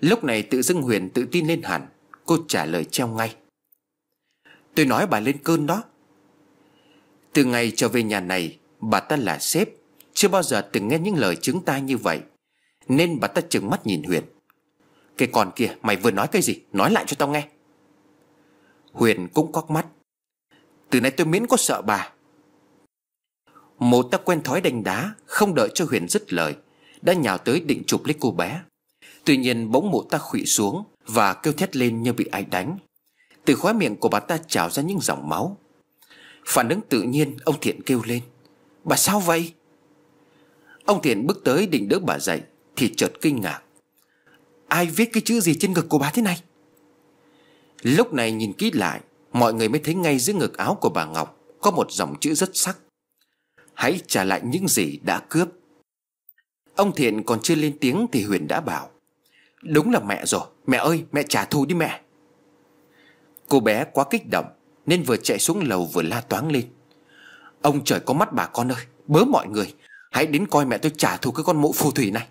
Lúc này tự dưng Huyền tự tin lên hẳn Cô trả lời treo ngay Tôi nói bà lên cơn đó Từ ngày trở về nhà này Bà ta là sếp Chưa bao giờ từng nghe những lời chứng tai như vậy Nên bà ta trừng mắt nhìn Huyền Cái con kia mày vừa nói cái gì Nói lại cho tao nghe Huyền cũng cóc mắt Từ nay tôi miễn có sợ bà Một ta quen thói đánh đá Không đợi cho Huyền dứt lời đã nhào tới định chụp lấy cô bé tuy nhiên bỗng mụ ta khụy xuống và kêu thét lên như bị ai đánh từ khóe miệng của bà ta trào ra những dòng máu phản ứng tự nhiên ông thiện kêu lên bà sao vậy ông thiện bước tới định đỡ bà dậy thì chợt kinh ngạc ai viết cái chữ gì trên ngực của bà thế này lúc này nhìn kỹ lại mọi người mới thấy ngay dưới ngực áo của bà ngọc có một dòng chữ rất sắc hãy trả lại những gì đã cướp Ông Thiện còn chưa lên tiếng thì Huyền đã bảo Đúng là mẹ rồi Mẹ ơi mẹ trả thù đi mẹ Cô bé quá kích động Nên vừa chạy xuống lầu vừa la toáng lên Ông trời có mắt bà con ơi Bớ mọi người Hãy đến coi mẹ tôi trả thù cái con mụ phù thủy này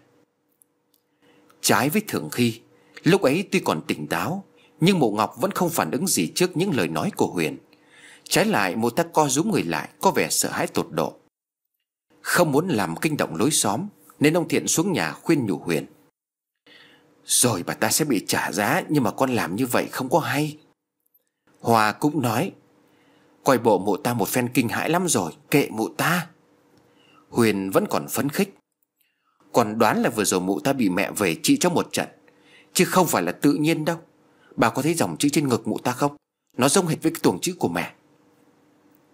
Trái với thường khi Lúc ấy tuy còn tỉnh táo Nhưng mộ ngọc vẫn không phản ứng gì trước những lời nói của Huyền Trái lại mụ ta co rúm người lại Có vẻ sợ hãi tột độ Không muốn làm kinh động lối xóm nên ông Thiện xuống nhà khuyên nhủ Huyền Rồi bà ta sẽ bị trả giá Nhưng mà con làm như vậy không có hay Hòa cũng nói Coi bộ mụ ta một phen kinh hãi lắm rồi Kệ mụ ta Huyền vẫn còn phấn khích Còn đoán là vừa rồi mụ ta bị mẹ về trị cho một trận Chứ không phải là tự nhiên đâu Bà có thấy dòng chữ trên ngực mụ ta không Nó giống hệt với cái tuồng chữ của mẹ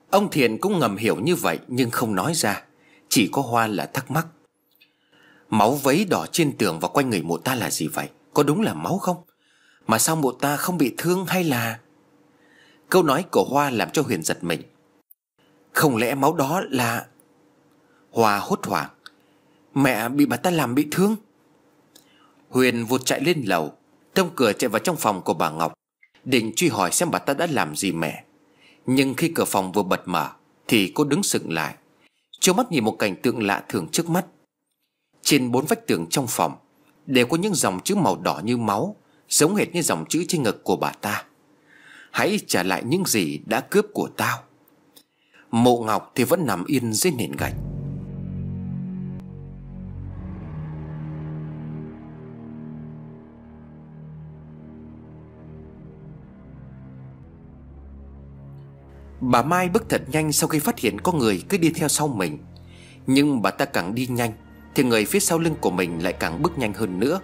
Ông thiện cũng ngầm hiểu như vậy Nhưng không nói ra Chỉ có Hoa là thắc mắc Máu vấy đỏ trên tường và quanh người mụ ta là gì vậy Có đúng là máu không Mà sao mụ ta không bị thương hay là Câu nói của Hoa làm cho Huyền giật mình Không lẽ máu đó là Hoa hốt hoảng Mẹ bị bà ta làm bị thương Huyền vụt chạy lên lầu Tông cửa chạy vào trong phòng của bà Ngọc Định truy hỏi xem bà ta đã làm gì mẹ Nhưng khi cửa phòng vừa bật mở Thì cô đứng sững lại Chưa mắt nhìn một cảnh tượng lạ thường trước mắt trên bốn vách tường trong phòng Đều có những dòng chữ màu đỏ như máu Giống hệt như dòng chữ trên ngực của bà ta Hãy trả lại những gì đã cướp của tao Mộ Ngọc thì vẫn nằm yên dưới nền gạch Bà Mai bước thật nhanh sau khi phát hiện có người cứ đi theo sau mình Nhưng bà ta càng đi nhanh thì người phía sau lưng của mình lại càng bước nhanh hơn nữa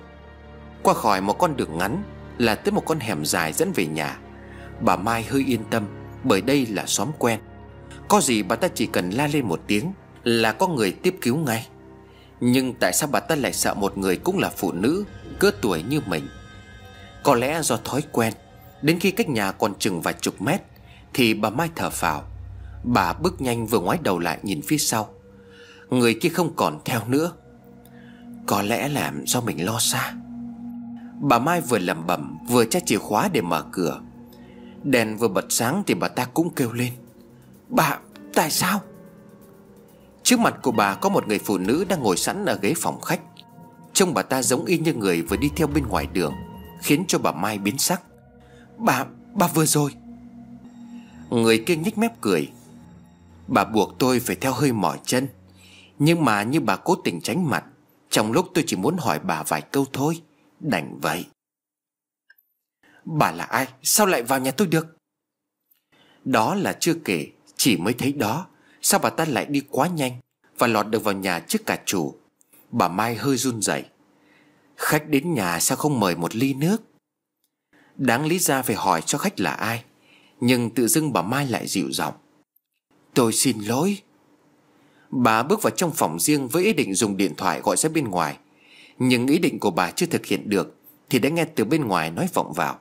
Qua khỏi một con đường ngắn Là tới một con hẻm dài dẫn về nhà Bà Mai hơi yên tâm Bởi đây là xóm quen Có gì bà ta chỉ cần la lên một tiếng Là có người tiếp cứu ngay Nhưng tại sao bà ta lại sợ một người cũng là phụ nữ Cỡ tuổi như mình Có lẽ do thói quen Đến khi cách nhà còn chừng vài chục mét Thì bà Mai thở phào Bà bước nhanh vừa ngoái đầu lại nhìn phía sau Người kia không còn theo nữa có lẽ là do mình lo xa Bà Mai vừa lẩm bẩm Vừa chắc chìa khóa để mở cửa Đèn vừa bật sáng thì bà ta cũng kêu lên Bà tại sao Trước mặt của bà có một người phụ nữ đang ngồi sẵn ở ghế phòng khách Trông bà ta giống y như người vừa đi theo bên ngoài đường Khiến cho bà Mai biến sắc Bà, bà vừa rồi Người kia nhếch mép cười Bà buộc tôi phải theo hơi mỏi chân Nhưng mà như bà cố tình tránh mặt trong lúc tôi chỉ muốn hỏi bà vài câu thôi Đành vậy Bà là ai Sao lại vào nhà tôi được Đó là chưa kể Chỉ mới thấy đó Sao bà ta lại đi quá nhanh Và lọt được vào nhà trước cả chủ Bà Mai hơi run rẩy Khách đến nhà sao không mời một ly nước Đáng lý ra phải hỏi cho khách là ai Nhưng tự dưng bà Mai lại dịu giọng Tôi xin lỗi Bà bước vào trong phòng riêng với ý định dùng điện thoại gọi ra bên ngoài Nhưng ý định của bà chưa thực hiện được Thì đã nghe từ bên ngoài nói vọng vào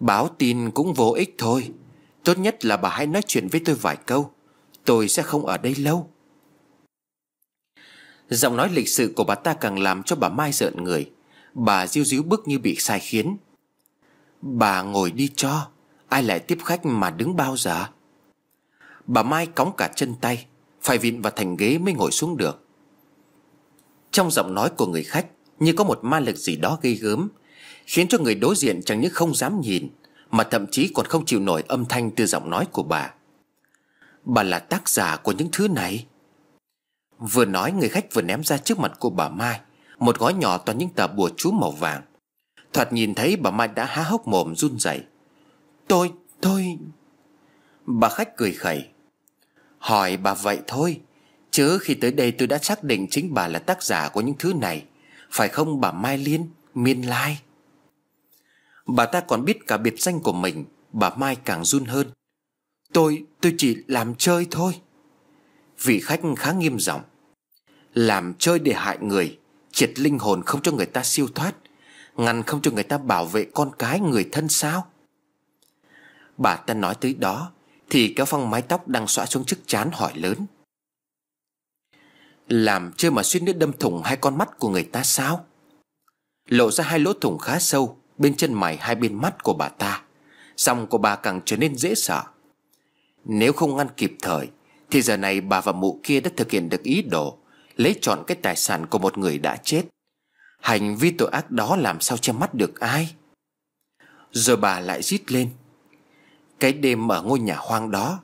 Báo tin cũng vô ích thôi Tốt nhất là bà hãy nói chuyện với tôi vài câu Tôi sẽ không ở đây lâu Giọng nói lịch sự của bà ta càng làm cho bà Mai rợn người Bà diêu díu bước như bị sai khiến Bà ngồi đi cho Ai lại tiếp khách mà đứng bao giờ Bà Mai cõng cả chân tay phải vịn vào thành ghế mới ngồi xuống được Trong giọng nói của người khách Như có một ma lực gì đó gây gớm Khiến cho người đối diện chẳng những không dám nhìn Mà thậm chí còn không chịu nổi âm thanh từ giọng nói của bà Bà là tác giả của những thứ này Vừa nói người khách vừa ném ra trước mặt cô bà Mai Một gói nhỏ toàn những tờ bùa chú màu vàng Thoạt nhìn thấy bà Mai đã há hốc mồm run rẩy Tôi, tôi Bà khách cười khẩy Hỏi bà vậy thôi Chứ khi tới đây tôi đã xác định chính bà là tác giả của những thứ này Phải không bà Mai Liên, Miên Lai Bà ta còn biết cả biệt danh của mình Bà Mai càng run hơn Tôi, tôi chỉ làm chơi thôi Vị khách khá nghiêm giọng Làm chơi để hại người Triệt linh hồn không cho người ta siêu thoát Ngăn không cho người ta bảo vệ con cái người thân sao Bà ta nói tới đó thì kéo phăng mái tóc đang xõa xuống trước chán hỏi lớn Làm chưa mà suýt nữa đâm thủng hai con mắt của người ta sao Lộ ra hai lỗ thủng khá sâu Bên chân mày hai bên mắt của bà ta Dòng của bà càng trở nên dễ sợ Nếu không ngăn kịp thời Thì giờ này bà và mụ kia đã thực hiện được ý đồ Lấy trọn cái tài sản của một người đã chết Hành vi tội ác đó làm sao che mắt được ai Rồi bà lại rít lên cái đêm ở ngôi nhà hoang đó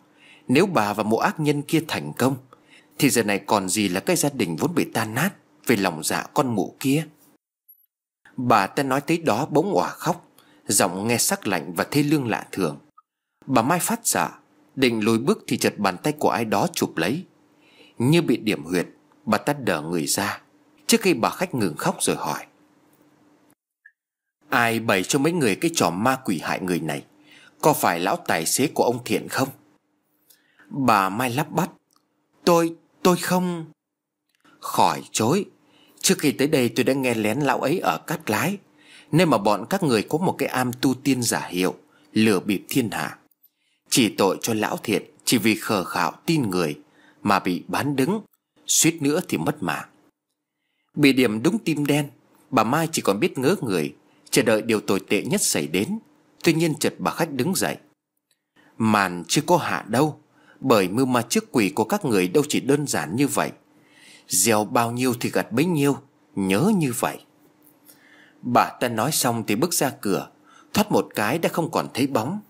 Nếu bà và mụ ác nhân kia thành công Thì giờ này còn gì là cái gia đình vốn bị tan nát Về lòng dạ con mụ kia Bà ta nói tới đó bỗng òa khóc Giọng nghe sắc lạnh và thê lương lạ thường Bà Mai phát giả dạ, Định lùi bước thì chợt bàn tay của ai đó chụp lấy Như bị điểm huyệt Bà ta đỡ người ra Trước khi bà khách ngừng khóc rồi hỏi Ai bày cho mấy người cái trò ma quỷ hại người này có phải lão tài xế của ông Thiện không Bà Mai lắp bắp Tôi, tôi không Khỏi chối Trước khi tới đây tôi đã nghe lén lão ấy ở Cát Lái nên mà bọn các người có một cái am tu tiên giả hiệu Lừa bịp thiên hạ Chỉ tội cho lão thiện Chỉ vì khờ khạo tin người Mà bị bán đứng Suýt nữa thì mất mạng Bị điểm đúng tim đen Bà Mai chỉ còn biết ngớ người Chờ đợi điều tồi tệ nhất xảy đến Tuy nhiên chợt bà khách đứng dậy Màn chưa có hạ đâu Bởi mưu ma trước quỷ của các người đâu chỉ đơn giản như vậy Gieo bao nhiêu thì gặt bấy nhiêu Nhớ như vậy Bà ta nói xong thì bước ra cửa Thoát một cái đã không còn thấy bóng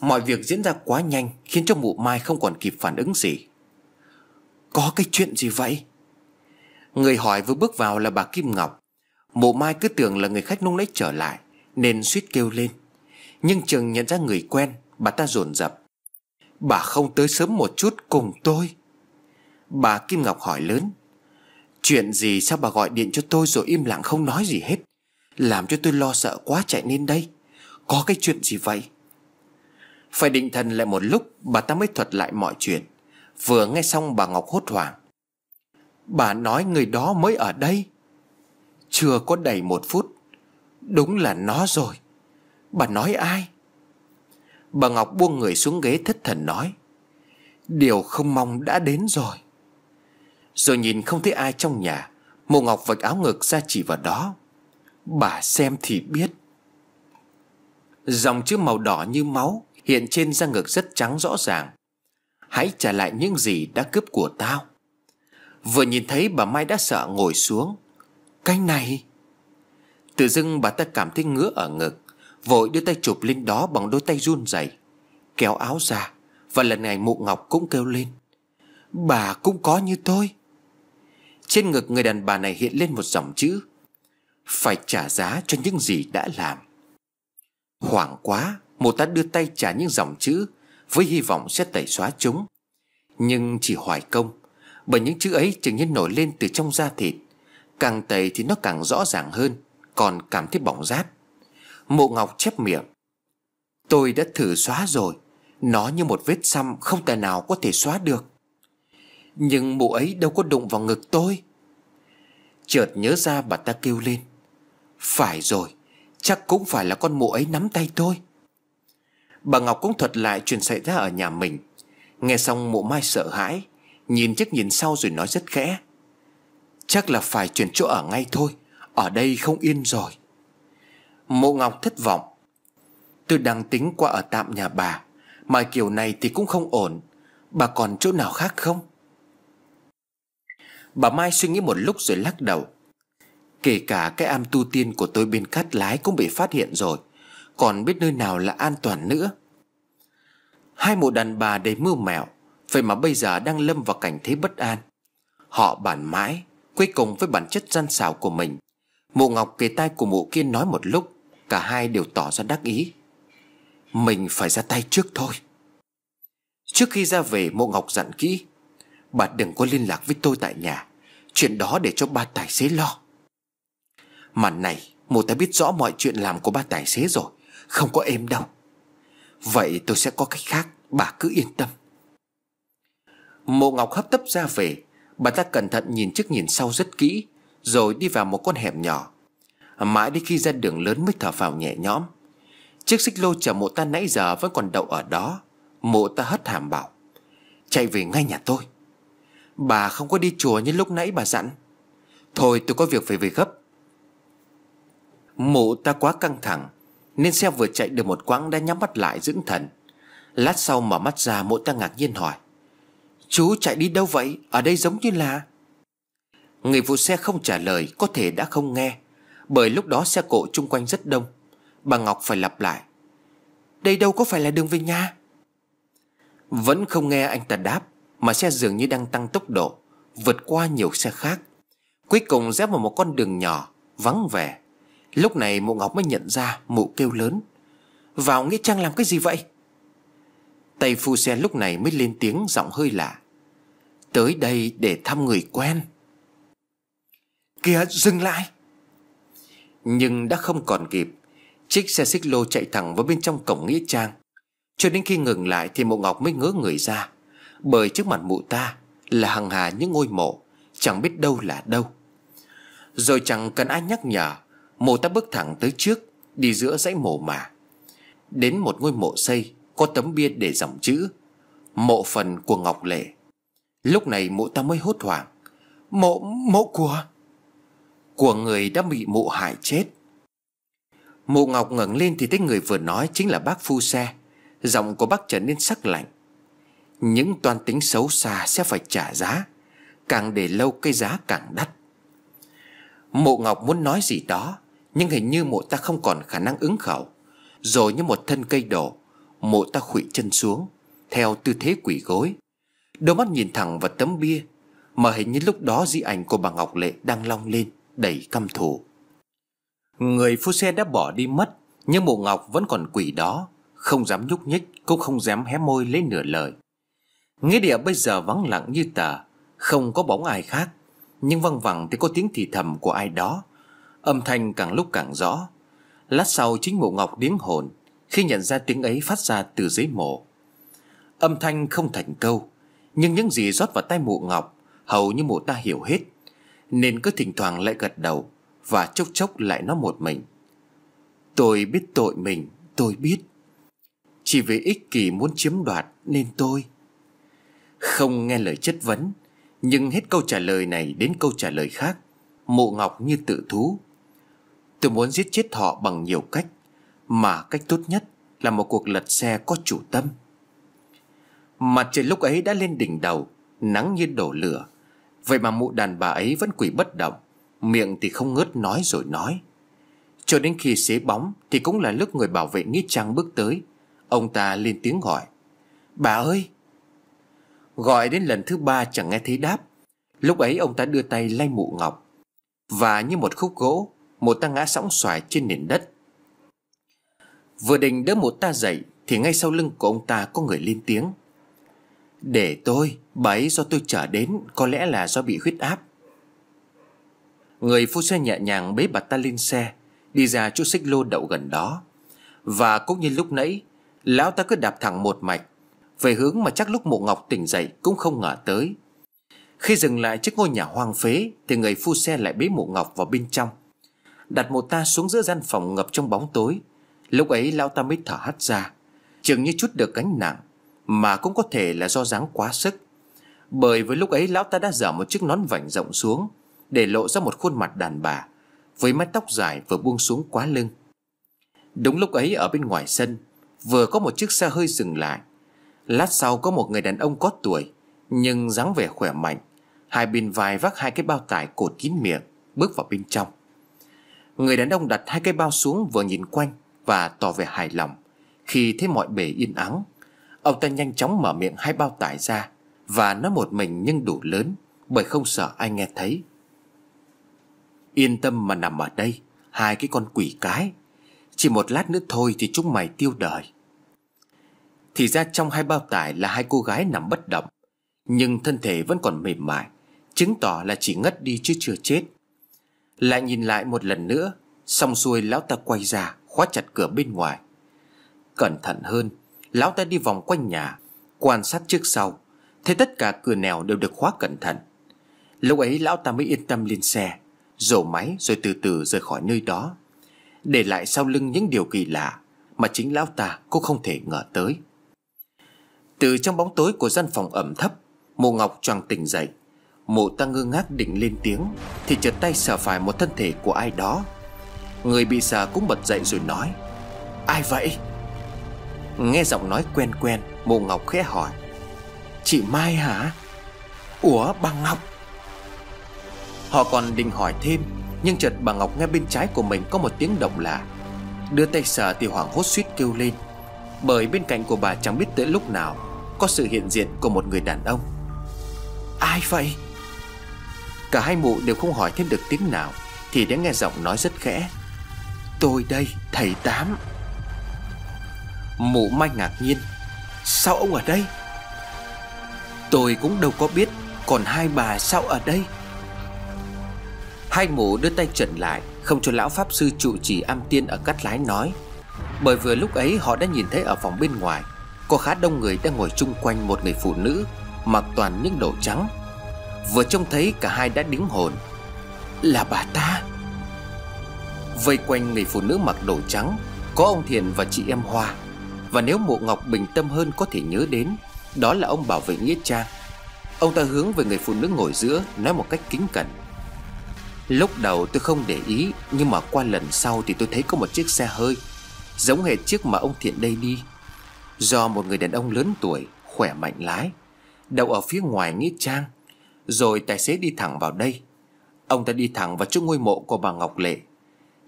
Mọi việc diễn ra quá nhanh Khiến cho mụ mai không còn kịp phản ứng gì Có cái chuyện gì vậy Người hỏi vừa bước vào là bà Kim Ngọc Mụ mai cứ tưởng là người khách nung lấy trở lại Nên suýt kêu lên nhưng chừng nhận ra người quen Bà ta dồn dập Bà không tới sớm một chút cùng tôi Bà Kim Ngọc hỏi lớn Chuyện gì sao bà gọi điện cho tôi rồi im lặng không nói gì hết Làm cho tôi lo sợ quá chạy lên đây Có cái chuyện gì vậy Phải định thần lại một lúc Bà ta mới thuật lại mọi chuyện Vừa nghe xong bà Ngọc hốt hoảng Bà nói người đó mới ở đây Chưa có đầy một phút Đúng là nó rồi Bà nói ai Bà Ngọc buông người xuống ghế thất thần nói Điều không mong đã đến rồi Rồi nhìn không thấy ai trong nhà Mộ Ngọc vạch áo ngực ra chỉ vào đó Bà xem thì biết Dòng chữ màu đỏ như máu Hiện trên da ngực rất trắng rõ ràng Hãy trả lại những gì đã cướp của tao Vừa nhìn thấy bà Mai đã sợ ngồi xuống Cái này Tự dưng bà ta cảm thấy ngứa ở ngực Vội đưa tay chụp lên đó bằng đôi tay run rẩy Kéo áo ra Và lần này mụ ngọc cũng kêu lên Bà cũng có như tôi Trên ngực người đàn bà này hiện lên một dòng chữ Phải trả giá cho những gì đã làm Hoảng quá Mụ ta đưa tay trả những dòng chữ Với hy vọng sẽ tẩy xóa chúng Nhưng chỉ hoài công Bởi những chữ ấy chừng như nổi lên từ trong da thịt Càng tẩy thì nó càng rõ ràng hơn Còn cảm thấy bỏng rát Mộ Ngọc chép miệng Tôi đã thử xóa rồi Nó như một vết xăm không tài nào có thể xóa được Nhưng mụ ấy đâu có đụng vào ngực tôi Chợt nhớ ra bà ta kêu lên Phải rồi Chắc cũng phải là con mụ ấy nắm tay tôi Bà Ngọc cũng thuật lại chuyện xảy ra ở nhà mình Nghe xong mụ mai sợ hãi Nhìn trước nhìn sau rồi nói rất khẽ Chắc là phải chuyển chỗ ở ngay thôi Ở đây không yên rồi Mộ Ngọc thất vọng Tôi đang tính qua ở tạm nhà bà Mà kiểu này thì cũng không ổn Bà còn chỗ nào khác không Bà Mai suy nghĩ một lúc rồi lắc đầu Kể cả cái am tu tiên của tôi bên cát lái cũng bị phát hiện rồi Còn biết nơi nào là an toàn nữa Hai mộ đàn bà đầy mưa mèo Vậy mà bây giờ đang lâm vào cảnh thế bất an Họ bản mãi Cuối cùng với bản chất gian xảo của mình Mộ Ngọc kề tai của mụ kia nói một lúc Cả hai đều tỏ ra đắc ý Mình phải ra tay trước thôi Trước khi ra về mộ ngọc dặn kỹ Bà đừng có liên lạc với tôi tại nhà Chuyện đó để cho ba tài xế lo mà này Mụ ta biết rõ mọi chuyện làm của ba tài xế rồi Không có êm đâu Vậy tôi sẽ có cách khác Bà cứ yên tâm Mộ Ngọc hấp tấp ra về Bà ta cẩn thận nhìn trước nhìn sau rất kỹ Rồi đi vào một con hẻm nhỏ Mãi đến khi ra đường lớn mới thở phào nhẹ nhõm Chiếc xích lô chở mộ ta nãy giờ vẫn còn đậu ở đó Mộ ta hất hàm bảo Chạy về ngay nhà tôi Bà không có đi chùa như lúc nãy bà dặn Thôi tôi có việc phải về gấp mộ ta quá căng thẳng Nên xe vừa chạy được một quãng đã nhắm mắt lại dưỡng thần Lát sau mở mắt ra mộ ta ngạc nhiên hỏi Chú chạy đi đâu vậy Ở đây giống như là Người phụ xe không trả lời Có thể đã không nghe bởi lúc đó xe cộ chung quanh rất đông Bà Ngọc phải lặp lại Đây đâu có phải là đường về nhà Vẫn không nghe anh ta đáp Mà xe dường như đang tăng tốc độ Vượt qua nhiều xe khác Cuối cùng rẽ vào một con đường nhỏ Vắng vẻ Lúc này mụ Ngọc mới nhận ra mụ kêu lớn Vào Nghĩa Trang làm cái gì vậy Tay phu xe lúc này mới lên tiếng giọng hơi lạ Tới đây để thăm người quen Kìa dừng lại nhưng đã không còn kịp Chiếc xe xích lô chạy thẳng vào bên trong cổng Nghĩa Trang Cho đến khi ngừng lại thì mộ ngọc mới ngớ người ra Bởi trước mặt mụ ta là hàng hà những ngôi mộ Chẳng biết đâu là đâu Rồi chẳng cần ai nhắc nhở Mụ ta bước thẳng tới trước Đi giữa dãy mộ mà Đến một ngôi mộ xây Có tấm bia để dòng chữ Mộ phần của Ngọc Lệ Lúc này mụ ta mới hốt hoảng Mộ, mộ của... Của người đã bị mụ hại chết Mụ Ngọc ngẩng lên thì thấy người vừa nói chính là bác Phu Xe Giọng của bác trở nên sắc lạnh Những toan tính xấu xa sẽ phải trả giá Càng để lâu cái giá càng đắt mụ Ngọc muốn nói gì đó Nhưng hình như mụ ta không còn khả năng ứng khẩu Rồi như một thân cây đổ mụ ta khủy chân xuống Theo tư thế quỷ gối Đôi mắt nhìn thẳng vào tấm bia Mà hình như lúc đó di ảnh của bà Ngọc Lệ đang long lên đầy căm thù Người phu xe đã bỏ đi mất Nhưng mụ ngọc vẫn còn quỷ đó Không dám nhúc nhích Cũng không dám hé môi lấy nửa lời Nghĩa địa bây giờ vắng lặng như tờ Không có bóng ai khác Nhưng văng vẳng thì có tiếng thì thầm của ai đó Âm thanh càng lúc càng rõ Lát sau chính mụ ngọc điếng hồn Khi nhận ra tiếng ấy phát ra từ dưới mộ Âm thanh không thành câu Nhưng những gì rót vào tay mụ ngọc Hầu như mụ ta hiểu hết nên cứ thỉnh thoảng lại gật đầu Và chốc chốc lại nói một mình Tôi biết tội mình Tôi biết Chỉ vì ích kỷ muốn chiếm đoạt Nên tôi Không nghe lời chất vấn Nhưng hết câu trả lời này đến câu trả lời khác Mộ Ngọc như tự thú Tôi muốn giết chết họ bằng nhiều cách Mà cách tốt nhất Là một cuộc lật xe có chủ tâm Mặt trời lúc ấy đã lên đỉnh đầu Nắng như đổ lửa Vậy mà mụ đàn bà ấy vẫn quỷ bất động Miệng thì không ngớt nói rồi nói Cho đến khi xế bóng Thì cũng là lúc người bảo vệ Nghĩa Trang bước tới Ông ta lên tiếng gọi Bà ơi Gọi đến lần thứ ba chẳng nghe thấy đáp Lúc ấy ông ta đưa tay lay mụ ngọc Và như một khúc gỗ Một ta ngã sóng xoài trên nền đất Vừa định đỡ một ta dậy Thì ngay sau lưng của ông ta có người lên tiếng Để tôi Bà ấy do tôi chở đến Có lẽ là do bị huyết áp Người phu xe nhẹ nhàng bế bà ta lên xe Đi ra chỗ xích lô đậu gần đó Và cũng như lúc nãy Lão ta cứ đạp thẳng một mạch Về hướng mà chắc lúc mộ ngọc tỉnh dậy Cũng không ngờ tới Khi dừng lại trước ngôi nhà hoang phế Thì người phu xe lại bế mộ ngọc vào bên trong Đặt mộ ta xuống giữa gian phòng ngập trong bóng tối Lúc ấy lão ta mới thở hắt ra Chừng như chút được gánh nặng Mà cũng có thể là do dáng quá sức bởi với lúc ấy lão ta đã giở một chiếc nón vành rộng xuống Để lộ ra một khuôn mặt đàn bà Với mái tóc dài vừa buông xuống quá lưng Đúng lúc ấy ở bên ngoài sân Vừa có một chiếc xe hơi dừng lại Lát sau có một người đàn ông có tuổi Nhưng dáng vẻ khỏe mạnh Hai bên vai vác hai cái bao tải cột kín miệng Bước vào bên trong Người đàn ông đặt hai cái bao xuống vừa nhìn quanh Và tỏ vẻ hài lòng Khi thấy mọi bề yên ắng Ông ta nhanh chóng mở miệng hai bao tải ra và nó một mình nhưng đủ lớn Bởi không sợ ai nghe thấy Yên tâm mà nằm ở đây Hai cái con quỷ cái Chỉ một lát nữa thôi thì chúng mày tiêu đời Thì ra trong hai bao tải là hai cô gái nằm bất động Nhưng thân thể vẫn còn mềm mại Chứng tỏ là chỉ ngất đi chứ chưa chết Lại nhìn lại một lần nữa Xong xuôi lão ta quay ra Khóa chặt cửa bên ngoài Cẩn thận hơn Lão ta đi vòng quanh nhà Quan sát trước sau thế tất cả cửa nẻo đều được khóa cẩn thận Lúc ấy lão ta mới yên tâm lên xe Rổ máy rồi từ từ rời khỏi nơi đó Để lại sau lưng những điều kỳ lạ Mà chính lão ta cũng không thể ngờ tới Từ trong bóng tối của gian phòng ẩm thấp Mộ Ngọc choàng tỉnh dậy Mộ ta ngơ ngác định lên tiếng Thì chợt tay sờ phải một thân thể của ai đó Người bị sờ cũng bật dậy rồi nói Ai vậy? Nghe giọng nói quen quen Mộ Ngọc khẽ hỏi Chị Mai hả? Ủa bà Ngọc Họ còn định hỏi thêm Nhưng chợt bà Ngọc nghe bên trái của mình có một tiếng động lạ Đưa tay sờ thì hoảng hốt suýt kêu lên Bởi bên cạnh của bà chẳng biết tới lúc nào Có sự hiện diện của một người đàn ông Ai vậy? Cả hai mụ đều không hỏi thêm được tiếng nào Thì đã nghe giọng nói rất khẽ Tôi đây thầy Tám Mụ mai ngạc nhiên Sao ông ở đây Tôi cũng đâu có biết Còn hai bà sao ở đây Hai mụ đưa tay chuẩn lại Không cho lão pháp sư trụ trì am tiên ở cắt lái nói Bởi vừa lúc ấy họ đã nhìn thấy ở phòng bên ngoài Có khá đông người đang ngồi chung quanh một người phụ nữ Mặc toàn những đồ trắng Vừa trông thấy cả hai đã đứng hồn Là bà ta Vây quanh người phụ nữ mặc đồ trắng Có ông thiền và chị em Hoa Và nếu mộ Ngọc bình tâm hơn có thể nhớ đến đó là ông bảo vệ Nghĩa Trang Ông ta hướng về người phụ nữ ngồi giữa Nói một cách kính cẩn Lúc đầu tôi không để ý Nhưng mà qua lần sau thì tôi thấy có một chiếc xe hơi Giống hệt chiếc mà ông Thiện đây đi Do một người đàn ông lớn tuổi Khỏe mạnh lái Đậu ở phía ngoài Nghĩa Trang Rồi tài xế đi thẳng vào đây Ông ta đi thẳng vào trước ngôi mộ của bà Ngọc Lệ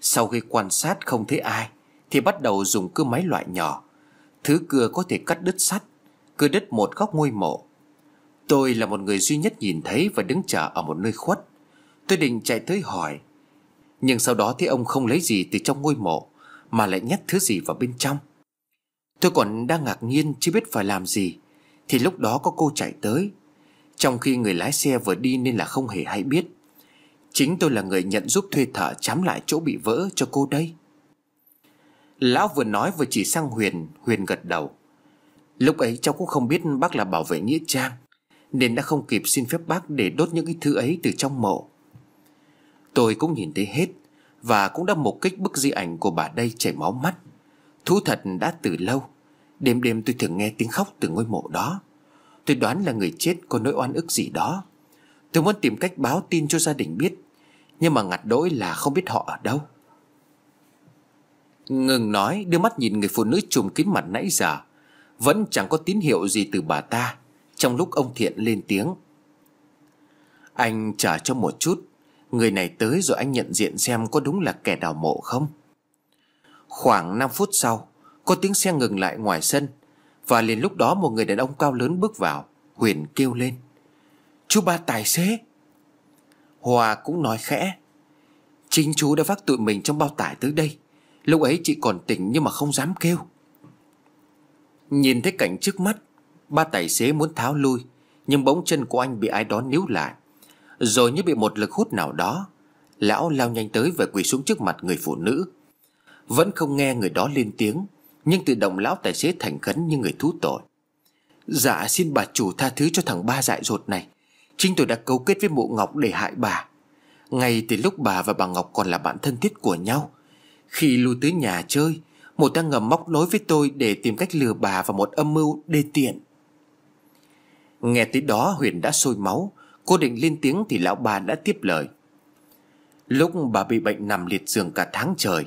Sau khi quan sát không thấy ai Thì bắt đầu dùng cưa máy loại nhỏ Thứ cưa có thể cắt đứt sắt cứ đứt một góc ngôi mộ Tôi là một người duy nhất nhìn thấy và đứng chờ ở một nơi khuất Tôi định chạy tới hỏi Nhưng sau đó thấy ông không lấy gì từ trong ngôi mộ Mà lại nhét thứ gì vào bên trong Tôi còn đang ngạc nhiên chưa biết phải làm gì Thì lúc đó có cô chạy tới Trong khi người lái xe vừa đi nên là không hề hay biết Chính tôi là người nhận giúp thuê thợ chám lại chỗ bị vỡ cho cô đây Lão vừa nói vừa chỉ sang Huyền Huyền gật đầu Lúc ấy cháu cũng không biết bác là bảo vệ Nghĩa Trang Nên đã không kịp xin phép bác để đốt những cái thứ ấy từ trong mộ Tôi cũng nhìn thấy hết Và cũng đã mục kích bức di ảnh của bà đây chảy máu mắt Thú thật đã từ lâu Đêm đêm tôi thường nghe tiếng khóc từ ngôi mộ đó Tôi đoán là người chết có nỗi oan ức gì đó Tôi muốn tìm cách báo tin cho gia đình biết Nhưng mà ngặt đỗi là không biết họ ở đâu Ngừng nói đưa mắt nhìn người phụ nữ trùm kín mặt nãy giờ vẫn chẳng có tín hiệu gì từ bà ta Trong lúc ông Thiện lên tiếng Anh trả cho một chút Người này tới rồi anh nhận diện xem có đúng là kẻ đào mộ không Khoảng 5 phút sau Có tiếng xe ngừng lại ngoài sân Và liền lúc đó một người đàn ông cao lớn bước vào Huyền kêu lên Chú ba tài xế Hòa cũng nói khẽ Chính chú đã vác tụi mình trong bao tải tới đây Lúc ấy chị còn tỉnh nhưng mà không dám kêu Nhìn thấy cảnh trước mắt Ba tài xế muốn tháo lui Nhưng bỗng chân của anh bị ai đó níu lại Rồi như bị một lực hút nào đó Lão lao nhanh tới và quỳ xuống trước mặt người phụ nữ Vẫn không nghe người đó lên tiếng Nhưng tự động lão tài xế thành khấn như người thú tội Dạ xin bà chủ tha thứ cho thằng ba dại dột này Chính tôi đã cấu kết với mụ Ngọc để hại bà Ngay từ lúc bà và bà Ngọc còn là bạn thân thiết của nhau Khi lui tới nhà chơi một đang ngầm móc nối với tôi để tìm cách lừa bà vào một âm mưu đê tiện Nghe tới đó Huyền đã sôi máu Cô định lên tiếng thì lão bà đã tiếp lời Lúc bà bị bệnh nằm liệt giường cả tháng trời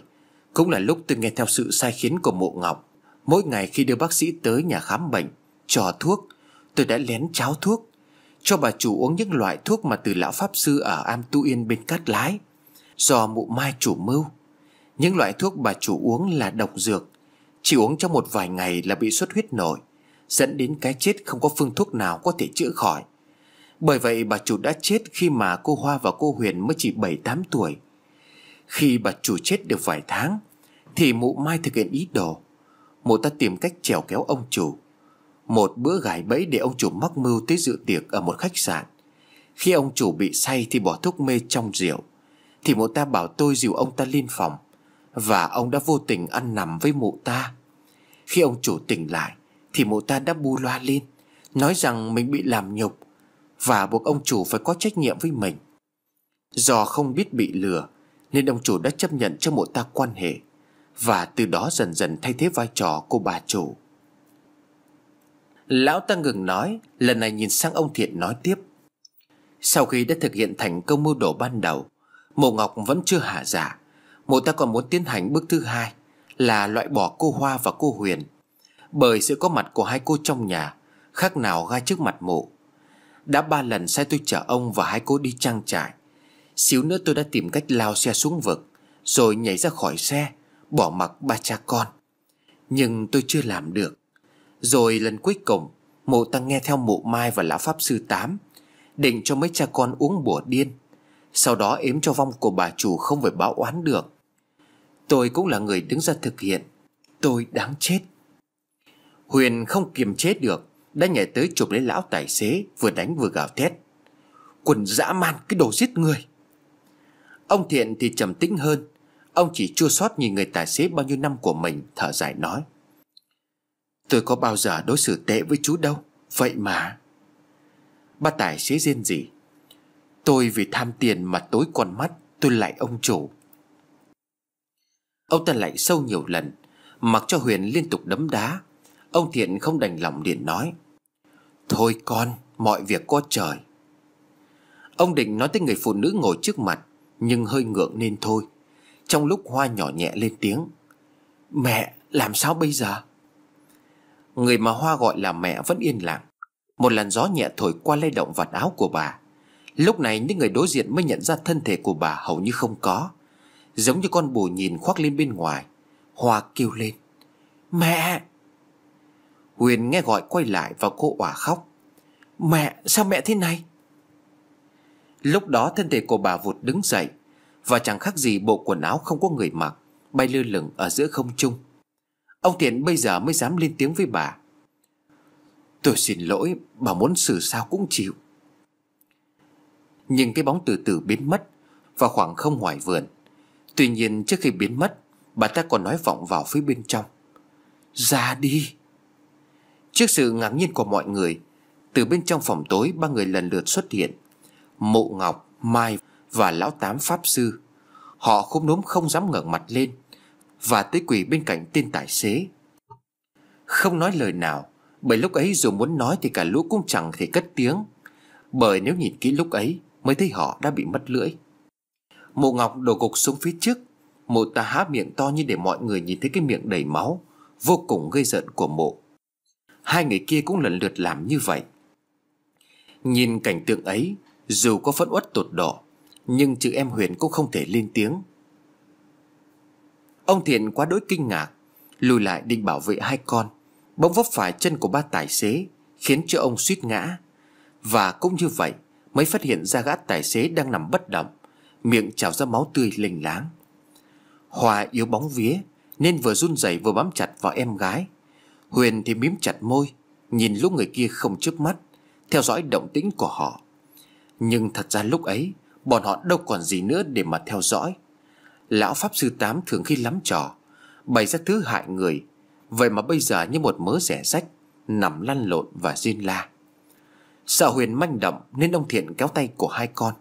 Cũng là lúc tôi nghe theo sự sai khiến của mộ ngọc Mỗi ngày khi đưa bác sĩ tới nhà khám bệnh cho thuốc Tôi đã lén cháo thuốc Cho bà chủ uống những loại thuốc mà từ lão pháp sư ở Am Tu Yên bên Cát Lái Do mụ mai chủ mưu những loại thuốc bà chủ uống là độc dược Chỉ uống trong một vài ngày là bị xuất huyết nổi Dẫn đến cái chết không có phương thuốc nào có thể chữa khỏi Bởi vậy bà chủ đã chết khi mà cô Hoa và cô Huyền mới chỉ 7-8 tuổi Khi bà chủ chết được vài tháng Thì mụ Mai thực hiện ý đồ Mụ ta tìm cách trèo kéo ông chủ Một bữa gài bẫy để ông chủ mắc mưu tới dự tiệc ở một khách sạn Khi ông chủ bị say thì bỏ thuốc mê trong rượu Thì mụ ta bảo tôi dìu ông ta lên phòng và ông đã vô tình ăn nằm với mụ ta Khi ông chủ tỉnh lại Thì mụ ta đã bu loa lên Nói rằng mình bị làm nhục Và buộc ông chủ phải có trách nhiệm với mình Do không biết bị lừa Nên ông chủ đã chấp nhận cho mụ ta quan hệ Và từ đó dần dần thay thế vai trò của bà chủ Lão ta ngừng nói Lần này nhìn sang ông Thiện nói tiếp Sau khi đã thực hiện thành công mưu đồ ban đầu Mộ Ngọc vẫn chưa hạ giả dạ. Mụ ta còn muốn tiến hành bước thứ hai Là loại bỏ cô Hoa và cô Huyền Bởi sự có mặt của hai cô trong nhà Khác nào gai trước mặt mụ Đã ba lần sai tôi chở ông và hai cô đi trang trại Xíu nữa tôi đã tìm cách lao xe xuống vực Rồi nhảy ra khỏi xe Bỏ mặc ba cha con Nhưng tôi chưa làm được Rồi lần cuối cùng Mụ ta nghe theo mụ Mai và lão Pháp Sư Tám Định cho mấy cha con uống bùa điên Sau đó ếm cho vong của bà chủ không phải báo oán được Tôi cũng là người đứng ra thực hiện Tôi đáng chết Huyền không kiềm chế được Đã nhảy tới chụp lấy lão tài xế Vừa đánh vừa gào thét Quần dã man cái đồ giết người Ông Thiện thì trầm tĩnh hơn Ông chỉ chua xót nhìn người tài xế bao nhiêu năm của mình Thở dài nói Tôi có bao giờ đối xử tệ với chú đâu Vậy mà Ba tài xế riêng gì Tôi vì tham tiền mà tối con mắt Tôi lại ông chủ Ông ta lại sâu nhiều lần Mặc cho Huyền liên tục đấm đá Ông Thiện không đành lòng liền nói Thôi con Mọi việc có trời Ông định nói tới người phụ nữ ngồi trước mặt Nhưng hơi ngượng nên thôi Trong lúc Hoa nhỏ nhẹ lên tiếng Mẹ làm sao bây giờ Người mà Hoa gọi là mẹ vẫn yên lặng Một làn gió nhẹ thổi qua lay động vạt áo của bà Lúc này những người đối diện mới nhận ra thân thể của bà hầu như không có Giống như con bồ nhìn khoác lên bên ngoài Hoa kêu lên Mẹ Huyền nghe gọi quay lại và cô òa khóc Mẹ sao mẹ thế này Lúc đó thân thể của bà vụt đứng dậy Và chẳng khác gì bộ quần áo không có người mặc Bay lơ lửng ở giữa không trung Ông Thiện bây giờ mới dám lên tiếng với bà Tôi xin lỗi Bà muốn xử sao cũng chịu Nhưng cái bóng từ từ biến mất và khoảng không ngoài vườn Tuy nhiên trước khi biến mất Bà ta còn nói vọng vào phía bên trong Ra đi Trước sự ngạc nhiên của mọi người Từ bên trong phòng tối Ba người lần lượt xuất hiện Mộ Ngọc, Mai và Lão Tám Pháp Sư Họ không đốm không dám ngẩng mặt lên Và tới quỷ bên cạnh tên tài xế Không nói lời nào Bởi lúc ấy dù muốn nói Thì cả lũ cũng chẳng thể cất tiếng Bởi nếu nhìn kỹ lúc ấy Mới thấy họ đã bị mất lưỡi Mộ Ngọc đổ cục xuống phía trước Mộ ta há miệng to như để mọi người nhìn thấy cái miệng đầy máu Vô cùng gây giận của mộ Hai người kia cũng lần lượt làm như vậy Nhìn cảnh tượng ấy Dù có phẫn uất tột độ Nhưng chữ em Huyền cũng không thể lên tiếng Ông Thiện quá đỗi kinh ngạc Lùi lại định bảo vệ hai con Bỗng vấp phải chân của ba tài xế Khiến cho ông suýt ngã Và cũng như vậy Mới phát hiện ra gã tài xế đang nằm bất động miệng trào ra máu tươi lình láng Hòa yếu bóng vía nên vừa run rẩy vừa bám chặt vào em gái Huyền thì mím chặt môi Nhìn lúc người kia không chớp mắt Theo dõi động tĩnh của họ Nhưng thật ra lúc ấy Bọn họ đâu còn gì nữa để mà theo dõi Lão Pháp Sư Tám thường khi lắm trò Bày ra thứ hại người Vậy mà bây giờ như một mớ rẻ rách Nằm lăn lộn và riêng la Sợ Huyền manh động Nên ông Thiện kéo tay của hai con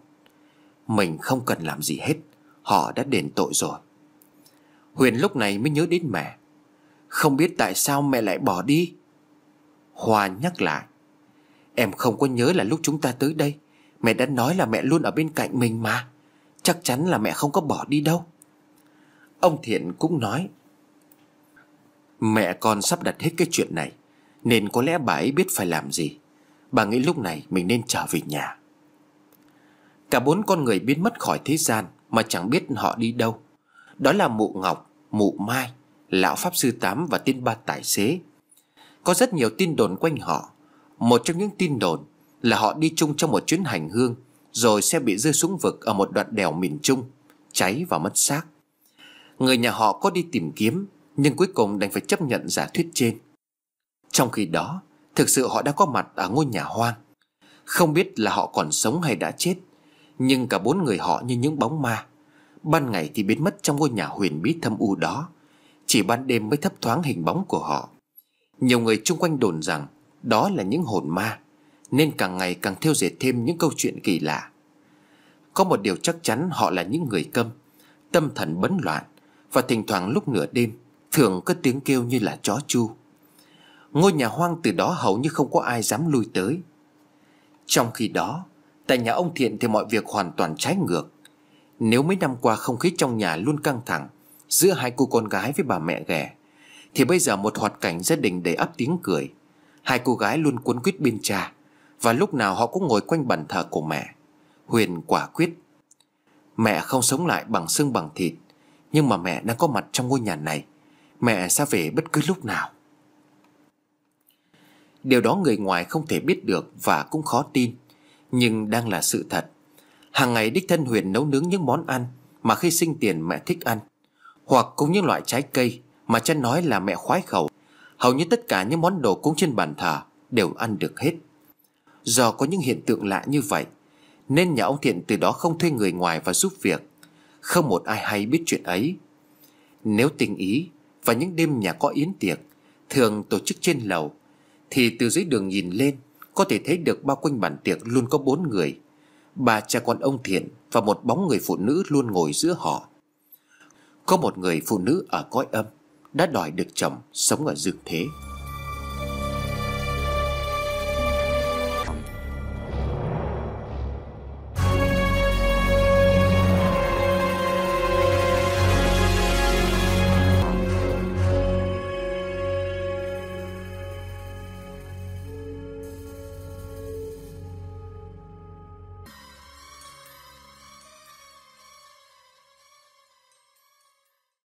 mình không cần làm gì hết Họ đã đền tội rồi Huyền lúc này mới nhớ đến mẹ Không biết tại sao mẹ lại bỏ đi Hoa nhắc lại Em không có nhớ là lúc chúng ta tới đây Mẹ đã nói là mẹ luôn ở bên cạnh mình mà Chắc chắn là mẹ không có bỏ đi đâu Ông Thiện cũng nói Mẹ con sắp đặt hết cái chuyện này Nên có lẽ bà ấy biết phải làm gì Bà nghĩ lúc này mình nên trở về nhà Cả bốn con người biến mất khỏi thế gian Mà chẳng biết họ đi đâu Đó là mụ Ngọc, mụ Mai Lão Pháp Sư Tám và tên ba tài xế Có rất nhiều tin đồn quanh họ Một trong những tin đồn Là họ đi chung trong một chuyến hành hương Rồi xe bị rơi xuống vực Ở một đoạn đèo miền Trung Cháy và mất xác Người nhà họ có đi tìm kiếm Nhưng cuối cùng đành phải chấp nhận giả thuyết trên Trong khi đó Thực sự họ đã có mặt ở ngôi nhà hoang Không biết là họ còn sống hay đã chết nhưng cả bốn người họ như những bóng ma Ban ngày thì biến mất trong ngôi nhà huyền bí thâm u đó Chỉ ban đêm mới thấp thoáng hình bóng của họ Nhiều người chung quanh đồn rằng Đó là những hồn ma Nên càng ngày càng theo diệt thêm những câu chuyện kỳ lạ Có một điều chắc chắn họ là những người câm Tâm thần bấn loạn Và thỉnh thoảng lúc nửa đêm Thường có tiếng kêu như là chó chu Ngôi nhà hoang từ đó hầu như không có ai dám lui tới Trong khi đó Tại nhà ông Thiện thì mọi việc hoàn toàn trái ngược Nếu mấy năm qua không khí trong nhà luôn căng thẳng Giữa hai cô con gái với bà mẹ ghẻ Thì bây giờ một hoạt cảnh gia đình đầy ấp tiếng cười Hai cô gái luôn cuốn quýt bên cha Và lúc nào họ cũng ngồi quanh bàn thờ của mẹ Huyền quả quyết Mẹ không sống lại bằng xương bằng thịt Nhưng mà mẹ đang có mặt trong ngôi nhà này Mẹ sẽ về bất cứ lúc nào Điều đó người ngoài không thể biết được và cũng khó tin nhưng đang là sự thật Hàng ngày đích thân Huyền nấu nướng những món ăn Mà khi sinh tiền mẹ thích ăn Hoặc cũng những loại trái cây Mà chân nói là mẹ khoái khẩu Hầu như tất cả những món đồ cúng trên bàn thờ Đều ăn được hết Do có những hiện tượng lạ như vậy Nên nhà ông Thiện từ đó không thuê người ngoài và giúp việc Không một ai hay biết chuyện ấy Nếu tình ý Và những đêm nhà có yến tiệc Thường tổ chức trên lầu Thì từ dưới đường nhìn lên có thể thấy được bao quanh bàn tiệc luôn có bốn người Bà cha con ông Thiện Và một bóng người phụ nữ luôn ngồi giữa họ Có một người phụ nữ ở cõi âm Đã đòi được chồng sống ở dương thế